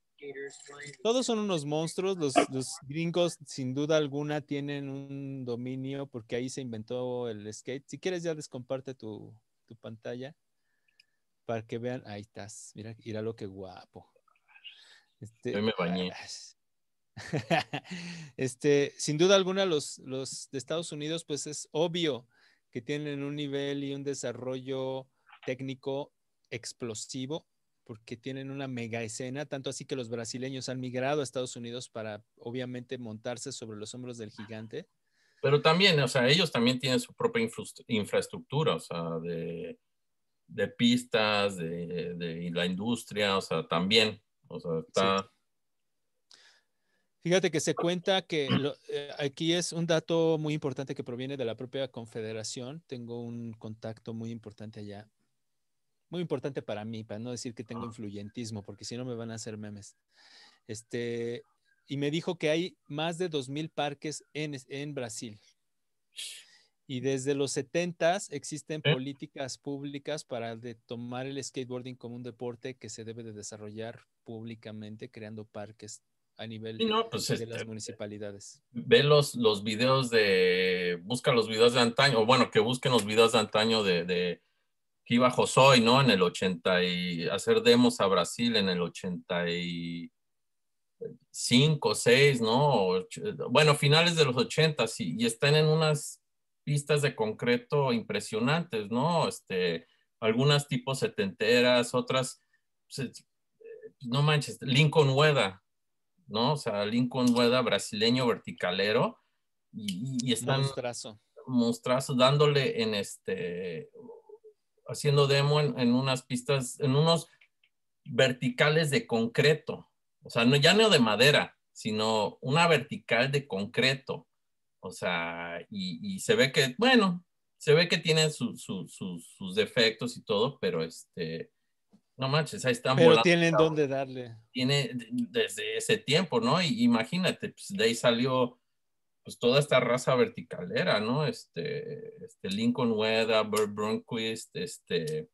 Todos son unos monstruos. Los, los, gringos, sin duda alguna, tienen un dominio porque ahí se inventó el skate. Si quieres, ya les comparte tu, tu pantalla para que vean, ahí estás, mira, mira lo que guapo. Este, me bañé. Este, sin duda alguna, los, los de Estados Unidos, pues es obvio que tienen un nivel y un desarrollo técnico explosivo, porque tienen una mega escena, tanto así que los brasileños han migrado a Estados Unidos para, obviamente, montarse sobre los hombros del gigante. Pero también, o sea, ellos también tienen su propia infraestructura, o sea, de, de pistas, de, la industria, o sea, también, o sea, está... Fíjate que se cuenta que eh, aquí es un dato muy importante que proviene de la propia confederación. Tengo un contacto muy importante allá. Muy importante para mí, para no decir que tengo ah. influyentismo, porque si no me van a hacer memes. Este, y me dijo que hay más de 2.000 parques en, en Brasil. Y desde los 70 existen políticas públicas para tomar el skateboarding como un deporte que se debe de desarrollar públicamente, creando parques a nivel pues, de las este, municipalidades. Ve los, los videos de, busca los videos de antaño, o bueno, que busquen los videos de antaño de, de Josoy, ¿no? En el 80 y hacer demos a Brasil en el 85, y... 6, ¿no? Bueno, finales de los 80 y están en unas pistas de concreto impresionantes, ¿no? Este, algunas tipo setenteras, otras, no manches, Lincoln Weda, ¿no? O sea, Lincoln Weda, brasileño verticalero, y, están... mostrazo, dándole en este, haciendo demo en, unas pistas, en unos verticales de concreto, o sea, no, ya no de madera, sino una vertical de concreto. O sea, y, se ve que, bueno, se ve que tiene sus defectos y todo, pero este, no manches, ahí están. Pero tienen dónde darle. Tiene desde ese tiempo, ¿no? Y imagínate, pues de ahí salió pues toda esta raza verticalera, ¿no? Este, este Lincoln Weda, Bert Brunquist, este,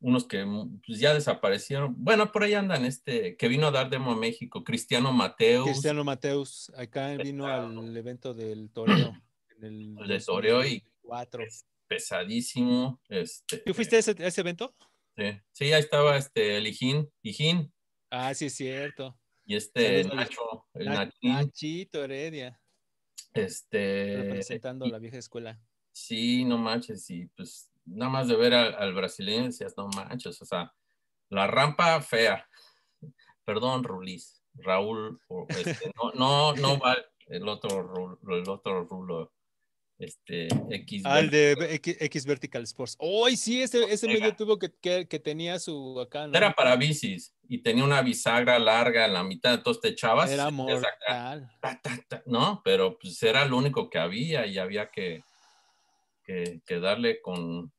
unos que mm, pues, ya desaparecieron. Bueno, por ahí andan este, que vino a dar demo a México, Cristiano Mateus. Cristiano Mateus, acá vino al evento del toreo. el, de toreo y cuatro. pesadísimo. Este, ¿Tú fuiste a ese, evento? Sí, sí, ahí estaba este, el Ijin. Ah, sí, es cierto. Y este Nacho, el Nachito Heredia. Este. Representando la vieja escuela. Sí, no manches, y pues nada más de ver al, brasileño brasileño decías, no manches, o sea, la rampa fea. Perdón, Ruliz, Raúl, este, no, no, no va el otro, el otro rulo. Este, X. Al ah, de X, Vertical Sports. ¡Ay, sí! Ese, pues ese medio tuvo que, que, tenía su acá. ¿no? Era para bicis y tenía una bisagra larga en la mitad, entonces te echabas. Era mortal. no, pero pues era lo único que había y había que, que, que darle con,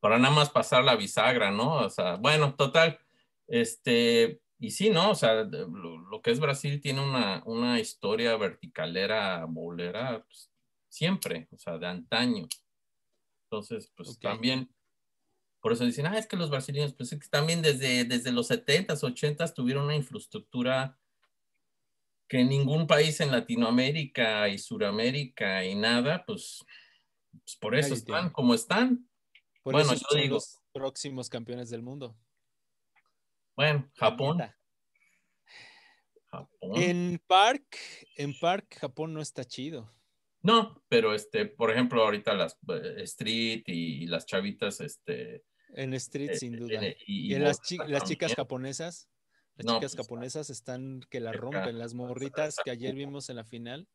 para nada más pasar la bisagra, ¿no? O sea, bueno, total, este, y sí, ¿no? O sea, lo, que es Brasil tiene una, una historia verticalera, bolera, pues, siempre, o sea, de antaño. Entonces, pues también, por eso dicen, ah, es que los brasileños, pues es que también desde, desde los 70s, 80s tuvieron una infraestructura que ningún país en Latinoamérica y Suramérica y nada, pues, pues por eso están como están bueno, Los próximos campeones del mundo. Bueno, Japón. En Park, en Park, Japón no está chido. No, pero este, por ejemplo, ahorita las eh, Street y, las chavitas, este. En Street, sin este, duda. Eh, y, las, chicas japonesas. Las chicas pues, japonesas están que la rompen, las morritas que ayer vimos en la final.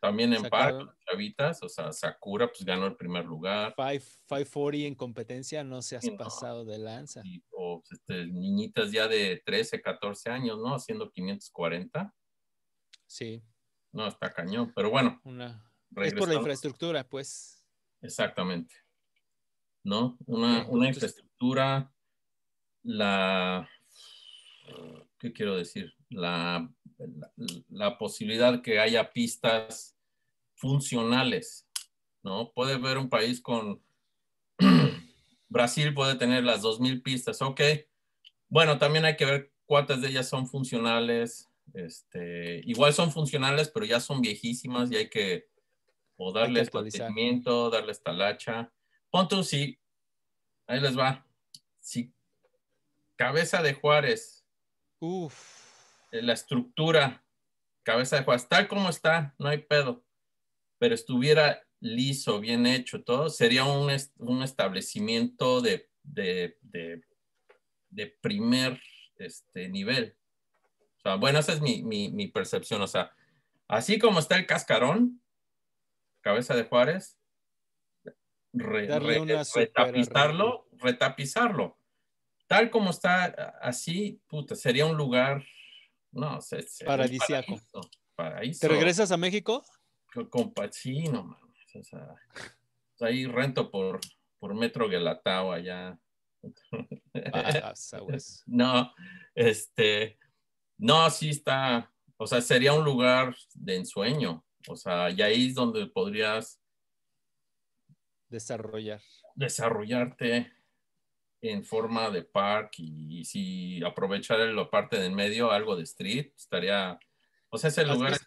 También en parto par, chavitas, o sea, Sakura pues ganó el primer lugar. 540 en competencia, no se has pasado de lanza. Este, niñitas ya de 13, 14 años, ¿no? Haciendo 540. Sí. No, está cañón, pero bueno. Una... Es por la infraestructura, pues. Exactamente. ¿No? Una, una infraestructura, la ¿qué quiero decir? La, la, posibilidad que haya pistas funcionales, ¿no? Puede ver un país con... Brasil puede tener las 2.000 pistas, ok. Bueno, también hay que ver cuántas de ellas son funcionales. Este, igual son funcionales, pero ya son viejísimas y hay que o darles mantenimiento, darles talacha. Ponto, sí. Ahí les va. Sí. Cabeza de Juárez, eh, la estructura, cabeza de Juárez, tal como está, no hay pedo. Pero estuviera liso, bien hecho, todo, sería un, establecimiento de, de, primer este, nivel. O sea, bueno, esa es mi, mi, percepción. O sea, así como está el cascarón, cabeza de Juárez, eh, retapizarlo, retapizarlo tal como está así, sería un lugar, no, sé, paradisíaco. ¿Te regresas a México? Con Pachino, O sea, pues ahí rento por, por Metro Guelatao allá. Ah, no, este, no, sí está, o sea, sería un lugar de ensueño, o sea, y ahí es donde podrías desarrollar. Desarrollarte, en forma de park y, si aprovechar la parte de en medio, algo de street, estaría, o sea, ese lugar...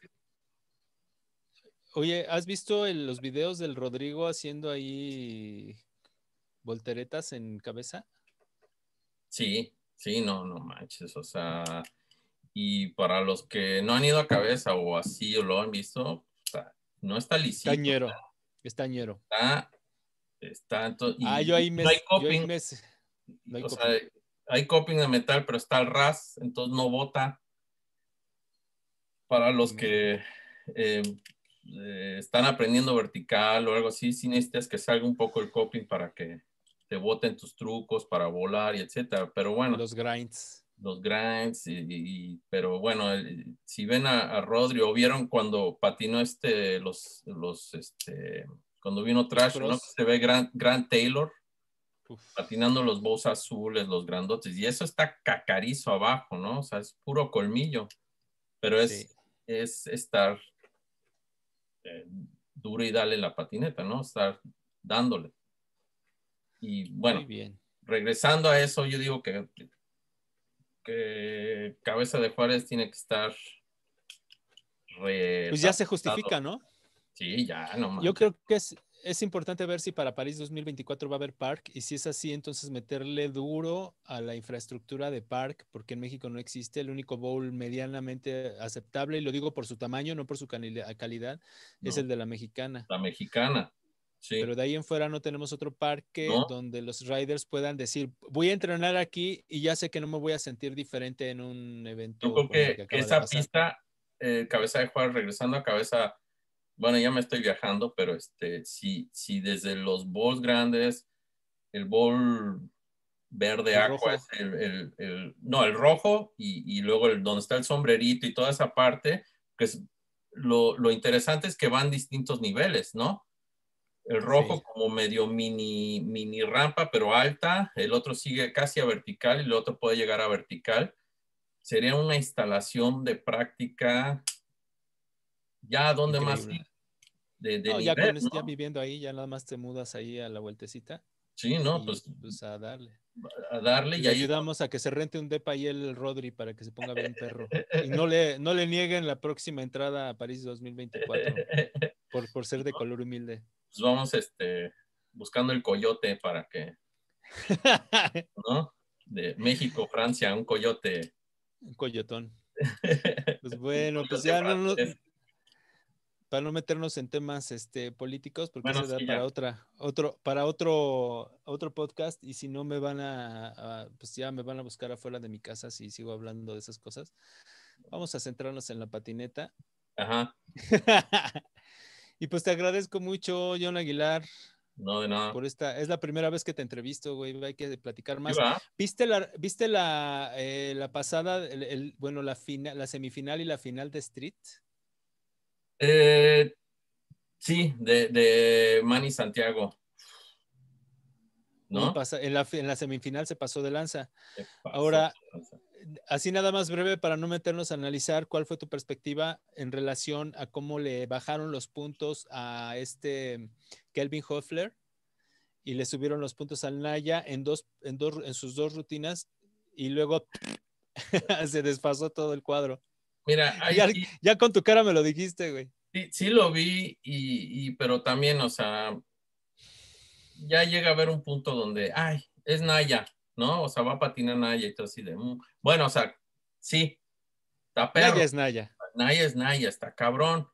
Oye, ¿has visto los videos del Rodrigo haciendo ahí volteretas en cabeza? Sí, sí, no, no manches, o sea, y para los que no han ido a cabeza o así o lo han visto, no está lisito. Está ñero, está Está, hay coping hay, coping. de metal, pero está el RAS, entonces no bota Para los mm. que eh, eh, están aprendiendo vertical o algo así, si necesitas que salga un poco el coping para que te boten tus trucos para volar y etcétera. Pero bueno. Los grinds. Los grinds, pero bueno, eh, si ven a, a, vieron cuando patinó este, los, los, este, cuando vino Trash, Se ve Grant Taylor patinando los bows azules, los grandotes, y eso está cacarizo abajo, ¿no? O sea, es puro colmillo, pero es, es estar eh, duro y darle la patineta, ¿no? Estar dándole. Y bueno, regresando a eso, yo digo que, Cabeza de Juárez tiene que estar... pues ya se justifica, ¿no? Sí, ya, no Yo creo que es, es importante ver si para París 2024 va a haber park y si es así, entonces meterle duro a la infraestructura de park, porque en México no existe el único bowl medianamente aceptable, y lo digo por su tamaño, no por su calidad, es el de la mexicana. La mexicana. Sí. Pero de ahí en fuera no tenemos otro parque donde los riders puedan decir, voy a entrenar aquí y ya sé que no me voy a sentir diferente en un evento. Yo creo que, esa pista, eh, cabeza de Juárez, regresando a cabeza bueno, ya me estoy viajando, pero este, si, desde los bols grandes, el bol verde agua el, no, el rojo y, luego el, donde está el sombrerito y toda esa parte, que pues, lo, interesante es que van distintos niveles, ¿no? El rojo como medio mini, mini rampa, pero alta, el otro sigue casi a vertical y el otro puede llegar a vertical. Sería una instalación de práctica ya dónde más de, ya, con, viviendo ahí, ya nada más te mudas ahí a la vueltecita. Sí, no, pues, pues, a darle. A darle y, ayudamos a que se rente un depa y el Rodri para que se ponga bien perro. y no le, no le nieguen la próxima entrada a París 2024 por, ser de color humilde. Pues vamos este, buscando el coyote para que. ¿No? De México, Francia, un coyote. Un coyotón. Pues bueno, pues ya no, no, para no meternos en temas este, políticos, porque se da para otra, otro, para otro, otro podcast, y si no me van a, pues ya me van a buscar afuera de mi casa si sigo hablando de esas cosas. Vamos a centrarnos en la patineta. Ajá. y pues te agradezco mucho, John Aguilar. No, de nada. Por esta, es la primera vez que te entrevisto, güey. Hay que platicar más. ¿Viste la, viste la, eh, la pasada, bueno, la, final, la semifinal y la final de Street? Eh, sí, de, de Manny Santiago. ¿No? en, la, en, la, semifinal se pasó de lanza. Ahora, así nada más breve para no meternos a analizar cuál fue tu perspectiva en relación a cómo le bajaron los puntos a este Kelvin Hoffler y le subieron los puntos al Naya en, dos, en, dos, en sus dos rutinas y luego se desfasó todo el cuadro. Mira, ya, con tu cara me lo dijiste, güey. Sí, sí lo vi, y, pero también, o sea, ya llega a haber un punto donde, ay, es Naya, ¿no? O sea, va a patinar Naya y todo así de, mm". bueno, o sea, sí, está Naya es Naya. Naya es Naya, está cabrón.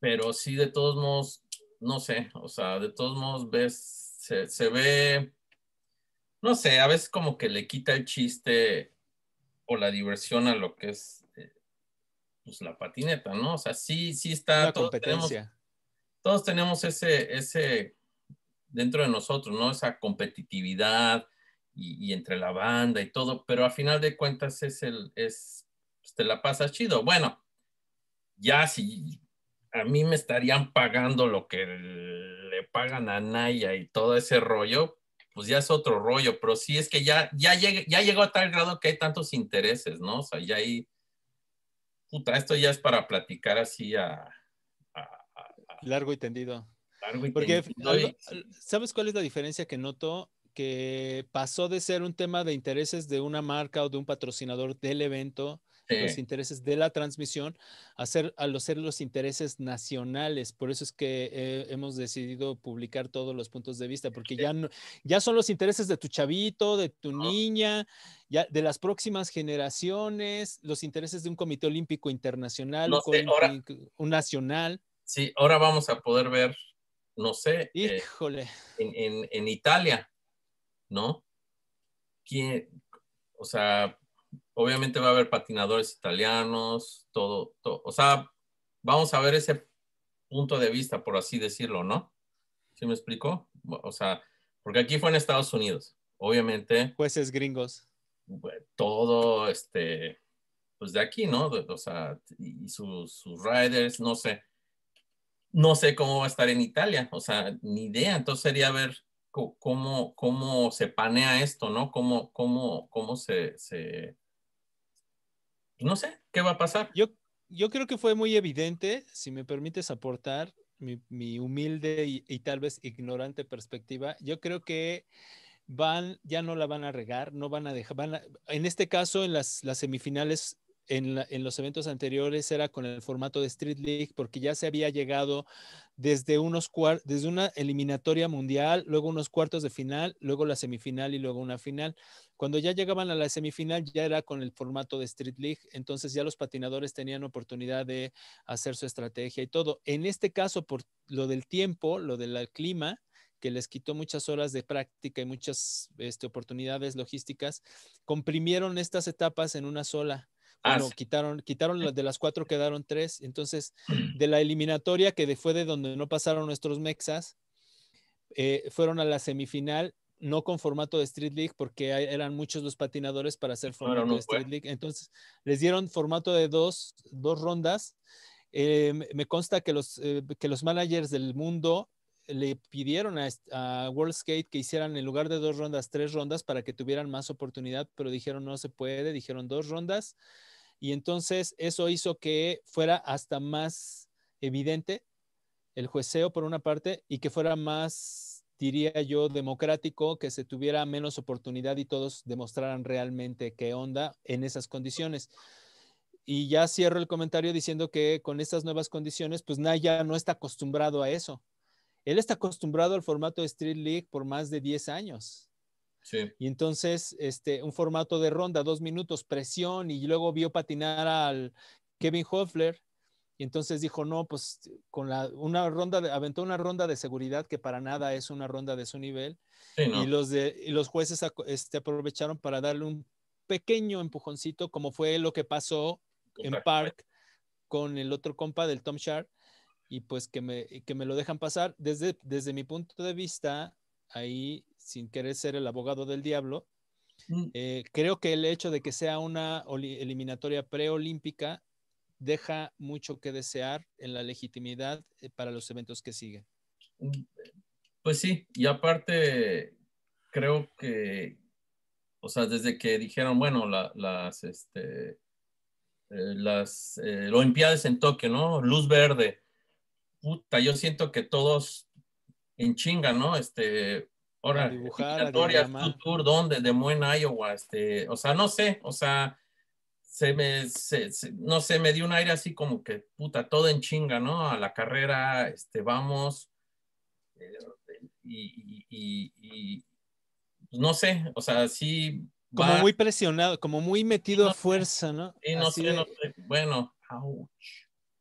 Pero sí, de todos modos, no sé, o sea, de todos modos ves, se ve, no sé, a veces como que le quita el chiste o la diversión a lo que es pues, la patineta, ¿no? O sea, sí, sí está. todos competencia. Tenemos, todos tenemos ese, ese dentro de nosotros, ¿no? Esa competitividad y, entre la banda y todo, pero al final de cuentas es el, es, pues, te la pasas chido. Bueno, ya si a mí me estarían pagando lo que le pagan a Naya y todo ese rollo, pues ya es otro rollo, pero sí es que ya, ya, llega ya llegó a tal grado que hay tantos intereses, ¿no? O sea, ya hay puta, esto ya es para platicar así a... largo y tendido. ¿sabes cuál es la diferencia que noto? Que pasó de ser un tema de intereses de una marca o de un patrocinador del evento los intereses de la transmisión a, a los ser los intereses nacionales. Por eso es que eh, hemos decidido publicar todos los puntos de vista, porque ya, no, ya son los intereses de tu chavito, de tu niña, ya de las próximas generaciones, los intereses de un comité olímpico internacional, un nacional. Sí, ahora vamos a poder ver, no sé, eh, en, en, en Italia, ¿no? ¿Quién, o sea, Obviamente va a haber patinadores italianos, todo, todo. O sea, vamos a ver ese punto de vista, por así decirlo, ¿no? ¿Sí me explico? O sea, porque aquí fue en Estados Unidos, obviamente. Jueces gringos. Todo, este, pues de aquí, ¿no? O sea, y sus, riders, no sé. No sé cómo va a estar en Italia, o sea, ni idea. Entonces sería ver cómo, cómo se panea esto, ¿no? Cómo, cómo, cómo se, pues, no sé qué va a pasar. Yo, yo creo que fue muy evidente, si me permites aportar mi, humilde y, tal vez ignorante perspectiva, yo creo que van, ya no la van a regar, no van a dejar, van en este caso, en las, las semifinales en, en, los eventos anteriores era con el formato de Street League, porque ya se había llegado desde, unos desde una eliminatoria mundial, luego unos cuartos de final, luego la semifinal y luego una final. Cuando ya llegaban a la semifinal ya era con el formato de Street League, entonces ya los patinadores tenían oportunidad de hacer su estrategia y todo. En este caso, por lo del tiempo, lo del clima, que les quitó muchas horas de práctica y muchas este, oportunidades logísticas, comprimieron estas etapas en una sola. Ah, quitaron, de las cuatro, quedaron tres. Entonces, de la eliminatoria que fue de donde no pasaron nuestros mexas, eh, fueron a la semifinal, no con formato de Street League, porque eran muchos los patinadores para hacer formato de Street League. Entonces, les dieron formato de dos, rondas. Eh, me consta que los, eh, que los managers del mundo le pidieron a, World Skate que hicieran en lugar de dos rondas, tres rondas para que tuvieran más oportunidad, pero dijeron no se puede, dijeron dos rondas y entonces eso hizo que fuera hasta más evidente el jueceo por una parte y que fuera más, diría yo, democrático, que se tuviera menos oportunidad y todos demostraran realmente qué onda en esas condiciones. Y ya cierro el comentario diciendo que con estas nuevas condiciones, pues Naya no está acostumbrado a eso. Él está acostumbrado al formato de Street League por más de 10 años. Y entonces, este, un formato de ronda, dos minutos, presión, y luego vio patinar al Kevin Hoffler. Y entonces dijo, no, pues con la, una ronda, de, aventó una ronda de seguridad que para nada es una ronda de su nivel. y, los de, los jueces este, aprovecharon para darle un pequeño empujoncito, como fue lo que pasó en Park con el otro compa del Tom Sharp, y pues que me, que me lo dejan pasar. Desde, desde mi punto de vista, ahí sin querer ser el abogado del diablo, mm. eh, creo que el hecho de que sea una eliminatoria preolímpica deja mucho que desear en la legitimidad eh, para los eventos que siguen. Mm, pues sí, y aparte creo que, o sea, desde que dijeron, bueno, las, este, eh, las Olimpiadas en Tokio, ¿no? Luz verde. Puta, yo siento que todos en chinga, ¿no? Este, Ahora, ¿dónde? De Moen, Iowa, este, o sea, no sé, o sea, se me, no sé, me dio un aire así como que, puta, todo en chinga, ¿no? A la carrera, este, vamos, eh, y, y, y, pues, no sé, o sea, sí. Como muy presionado, como muy metido a fuerza, ¿no? Sí, no, sé, no sé, bueno,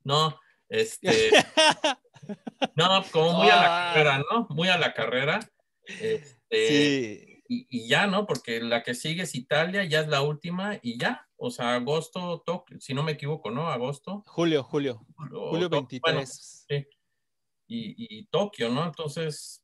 No, este. no, como muy a la ah. carrera, ¿no? Muy a la carrera. Este, y, ya, ¿no? Porque la que sigue es Italia, ya es la última y ya. O sea, agosto, Tokio, si no me equivoco, ¿no? Agosto. Julio, julio. julio 23. y, Tokio, ¿no? Entonces,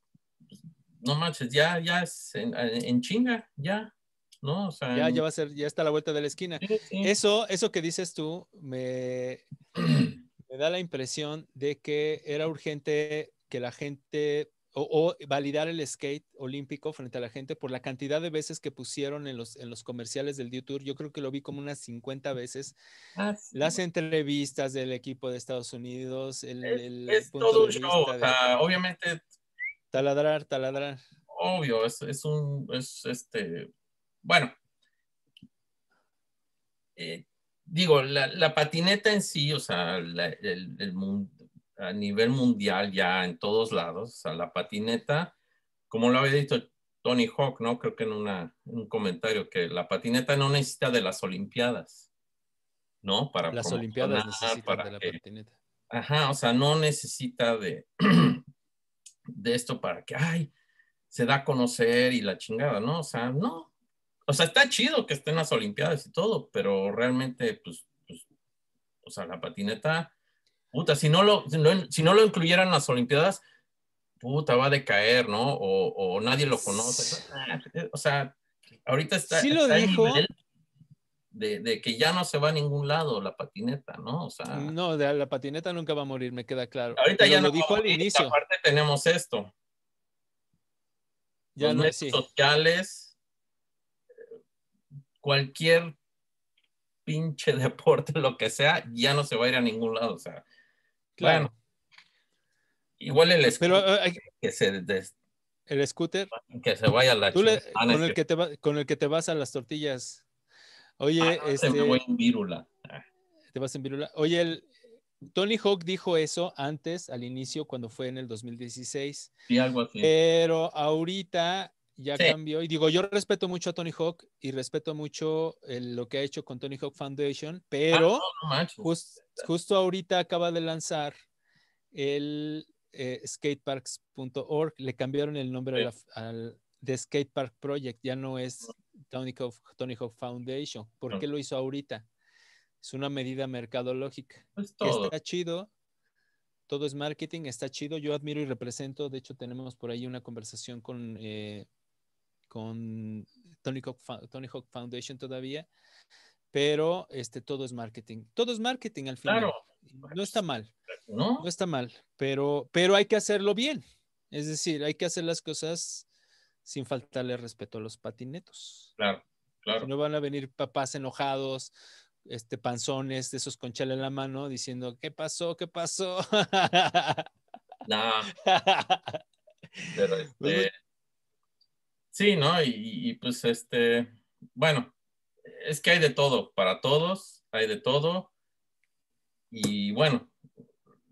no manches, ya, ya es en, chinga, ya. ¿no? ya, ya va a ser, ya está la vuelta de la esquina. Eso, eso que dices tú, me, me da la impresión de que era urgente que la gente o, validar el skate olímpico frente a la gente por la cantidad de veces que pusieron en los, en los comerciales del D-Tour. Yo creo que lo vi como unas 50 veces. Ah, Las entrevistas del equipo de Estados Unidos. El, es, todo un show. obviamente. Taladrar, taladrar. Obvio, es, es un. Es este. Bueno. Eh, digo, la, patineta en sí, o sea, el, el mundo a nivel mundial ya en todos lados. O sea, la patineta, como lo había dicho Tony Hawk, ¿no? Creo que en un comentario que la patineta no necesita de las Olimpiadas, ¿no? Para las Olimpiadas necesitan de la patineta. Ajá, o sea, no necesita de, de esto para que, ay, se da a conocer y la chingada, ¿no? O sea, no. O sea, está chido que estén las Olimpiadas y todo, pero realmente, pues, pues o sea, la patineta puta, si no lo, si no, lo incluyeran las Olimpiadas, puta, va a decaer, ¿no? O, nadie lo conoce. Ah, o sea, ahorita está, El nivel de, que ya no se va a ningún lado la patineta, ¿no? O sea, no, la patineta nunca va a morir, me queda claro. Ahorita ya lo no dijo al inicio. Aparte tenemos esto. Ya Los sociales, cualquier pinche deporte, lo que sea, ya no se va a ir a ningún lado. O sea, Claro. Bueno, igual el eh, scooter que se el scooter vaya la con el que te vas a las tortillas. Oye, ah, este, Te vas en virula. Oye, el Tony Hawk dijo eso antes, al inicio, cuando fue en el 2016. Sí, algo Pero ahorita ya cambió. Y digo, yo respeto mucho a Tony Hawk y respeto mucho lo que ha hecho con Tony Hawk Foundation, pero ah, justo ahorita acaba de lanzar el eh, skateparks.org, le cambiaron el nombre de de Skatepark Project, ya no es Tony Hawk, Tony Hawk Foundation. ¿Por qué lo hizo ahorita? Es una medida mercadológica. Está chido, todo es marketing, está chido. Yo admiro y represento. De hecho, tenemos por ahí una conversación con eh, con Tony Hawk, Foundation todavía, pero este, todo es marketing. Todo es marketing al final. No está mal. ¿No? está mal, pero, pero hay que hacerlo bien. Es decir, hay que hacer las cosas sin faltarle respeto a los patinetos. Claro, claro. no van a venir papás enojados, este, panzones, de esos con chale en la mano, diciendo, ¿qué pasó? ¿Qué pasó? No. Sí, ¿no? Y, pues este, bueno, es que hay de todo, para todos, hay de todo. Y bueno,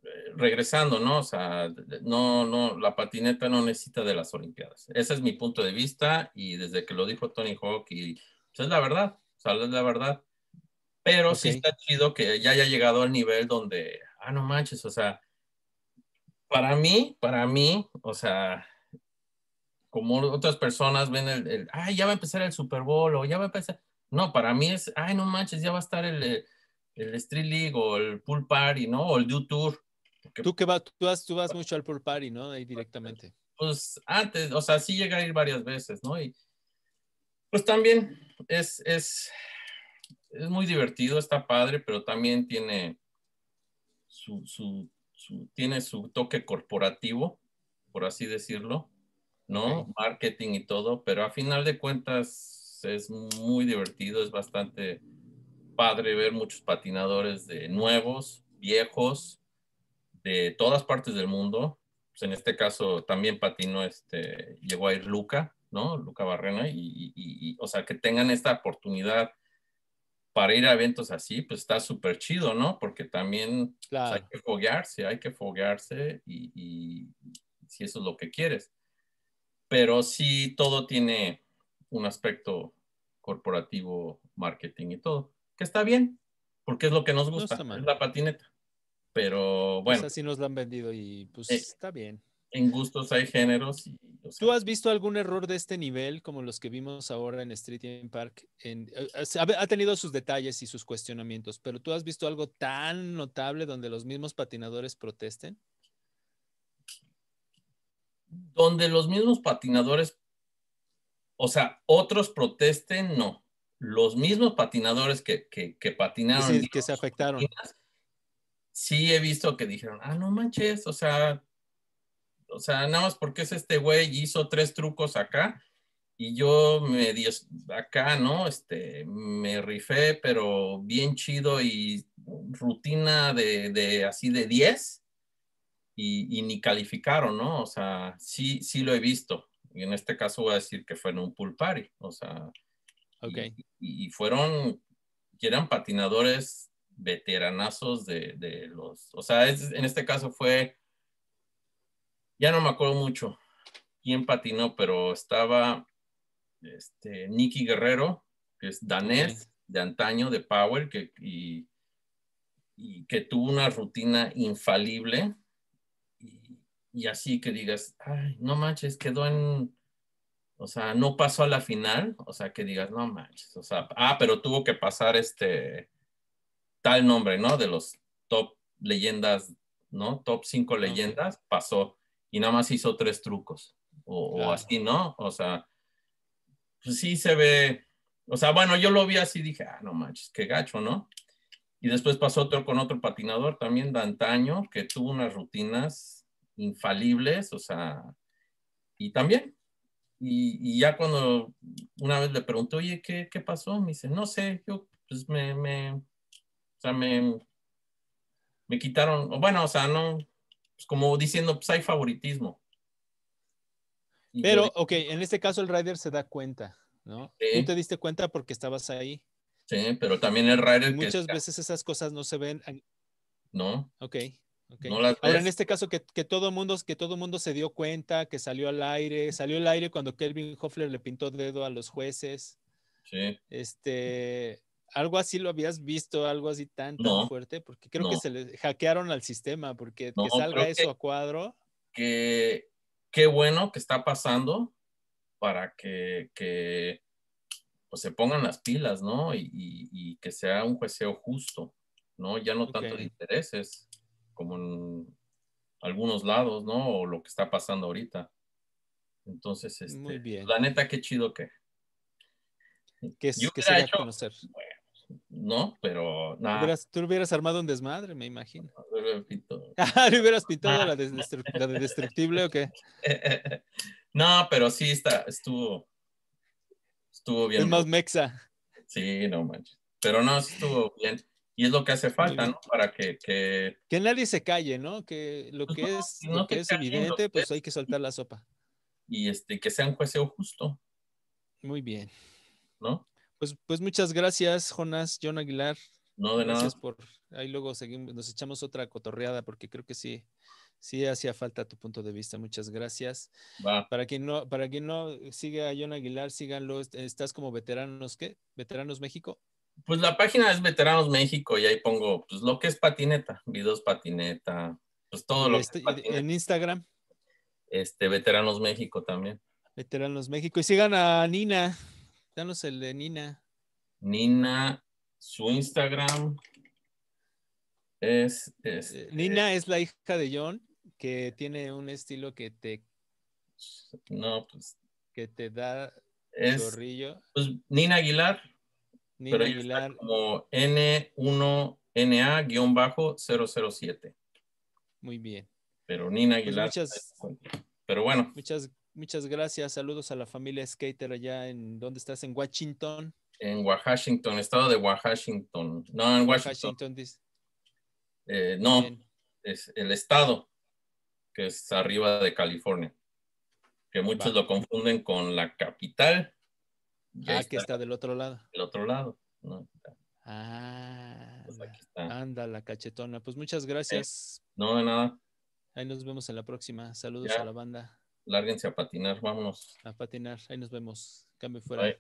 eh, regresando, ¿no? O sea, no, no, la patineta no necesita de las Olimpiadas. Ese es mi punto de vista y desde que lo dijo Tony Hawk, y pues, es la verdad, o sea, es la verdad. Pero sí está chido que ya haya llegado al nivel donde, ah, no manches, o sea, para mí, para mí, o sea, como otras personas ven el, ay, ya va a empezar el Super Bowl o ya va a empezar. No, para mí es, ay, no manches, ya va a estar el, eh, Street League o el Pool Party, ¿no? O el Dew Tour. tú que vas, tú vas, tú vas mucho al Pool Party, ¿no? Ahí directamente. Pues antes, o sea, sí llega a ir varias veces, ¿no? Y pues también es, es, es muy divertido, está padre, pero también tiene su, su tiene su toque corporativo, por así decirlo ¿no? Marketing y todo, pero a final de cuentas es muy divertido, es bastante padre ver muchos patinadores de nuevos, viejos, de todas partes del mundo. Pues, en este caso también patinó, este, llegó a ir Luca, ¿no? Luca Barrena, y, y, o sea, que tengan esta oportunidad para ir a eventos así, pues está súper chido, ¿no? Porque también pues, hay que foguearse, hay que foguearse y, y si eso es lo que quieres pero sí todo tiene un aspecto corporativo, marketing y todo, que está bien, porque es lo que nos gusta, es la patineta. Pero bueno. Pues así nos la han vendido y pues eh, está bien. En gustos hay géneros. Y, ¿Tú has visto algún error de este nivel, como los que vimos ahora en Street and Park? Eh, ha tenido sus detalles y sus cuestionamientos, pero ¿tú has visto algo tan notable donde los mismos patinadores protesten? donde los mismos patinadores, o sea, otros protesten, no. Los mismos patinadores que, que, que patinaron. Sí, que se afectaron. sí he visto que dijeron, ah, no manches, o sea, o sea, nada más porque es este güey hizo tres trucos acá y yo me di acá, ¿no? Este, me rifé, pero bien chido y rutina de, de así de 10 y, ni calificaron, ¿no? O sea, sí, sí lo he visto. Y en este caso voy a decir que fue en un pool party, o sea, y, y, fueron, eran patinadores veteranazos de, los, o sea, en este caso fue, ya no me acuerdo mucho quién patinó, pero estaba este, Nicky Guerrero, que es danés de antaño, de Power, que, y que tuvo una rutina infalible y así que digas, ay, no manches, quedó en, o sea, no pasó a la final, o sea, que digas, no manches, o sea, ah, pero tuvo que pasar este tal nombre, ¿no? De los top leyendas, ¿no? Top cinco leyendas, pasó y nada más hizo tres trucos, o, así, ¿no? O sea, pues sí se ve, o sea, bueno, yo lo vi así, dije, ah, no manches, qué gacho, ¿no? Y después pasó otro con otro patinador también de antaño, que tuvo unas rutinas infalibles, o sea, y también, y, ya cuando una vez le pregunto, oye, ¿qué, pasó? Me dice, no sé, yo pues me, me o sea, me, me quitaron, bueno, o sea, no, pues, como diciendo, pues hay favoritismo. Pero, ok, pues, en este caso el rider se da cuenta, ¿no? Tú te diste cuenta porque estabas ahí. Sí, pero también el rider. Muchas veces esas cosas no se ven. No. Ok. Ahora, en este caso, que, que, todo mundo, que todo mundo se dio cuenta, que salió al aire, salió al aire cuando Kelvin Hoffler le pintó dedo a los jueces. Este, algo así lo habías visto, algo así tan, fuerte, porque creo que se le hackearon al sistema, porque que salga eso a cuadro. Que qué bueno que está pasando para que, que pues, se pongan las pilas, ¿no? Y, que sea un jueceo justo, ¿no? Ya no tanto de intereses como en algunos lados, ¿no? O lo que está pasando ahorita. Entonces, este, Muy bien. la neta, qué chido que. Que, yo que se hecho, conocer. no, pero nada. Tú hubieras armado un desmadre, me imagino. No, ¿le hubieras pintado ah, la, de destructible o qué? no, pero sí está, estuvo. Estuvo bien. Es más mexa. Sí, no manches. Pero no, estuvo bien. Y es lo que hace falta, ¿no? Para que, que... nadie se calle, ¿no? Que lo pues que es, que es evidente, pues hay que soltar la sopa. Y este, que sea un juicio justo. Muy bien. ¿No? Pues, pues muchas gracias, Jonas, John Aguilar. No, de nada. Gracias por... Ahí luego seguimos, nos echamos otra cotorreada porque creo que sí, sí hacía falta tu punto de vista. Muchas gracias. Para quien no, para quien no siga a John Aguilar, síganlo. Estás como veteranos, ¿qué? Veteranos México pues la página es Veteranos México y ahí pongo pues lo que es patineta, videos patineta, pues todo lo este, que es En Instagram. Este, Veteranos México también. Veteranos México. Y sigan a Nina. Danos el de Nina. Nina, su Instagram es... Eh, Nina eh, es, la hija de John, que tiene un estilo que te... No, pues... Que te da... Pues Nina Aguilar. Pero como N1NA-007. Muy bien. Pero Nina pues Aguilar. muchas, pero bueno. Muchas, muchas gracias. Saludos a la familia skater allá en dónde estás, en Washington. En Washington, estado de Washington. No, en Washington. Eh, no, es el estado que es arriba de California, que muchos lo confunden con la capital ah, que está del otro lado. Del otro lado, Ah, pues anda la cachetona. Pues muchas gracias. no, de nada. Ahí nos vemos en la próxima. Saludos a la banda. Lárguense a patinar, vámonos. A patinar, ahí nos vemos. Cambio fuera.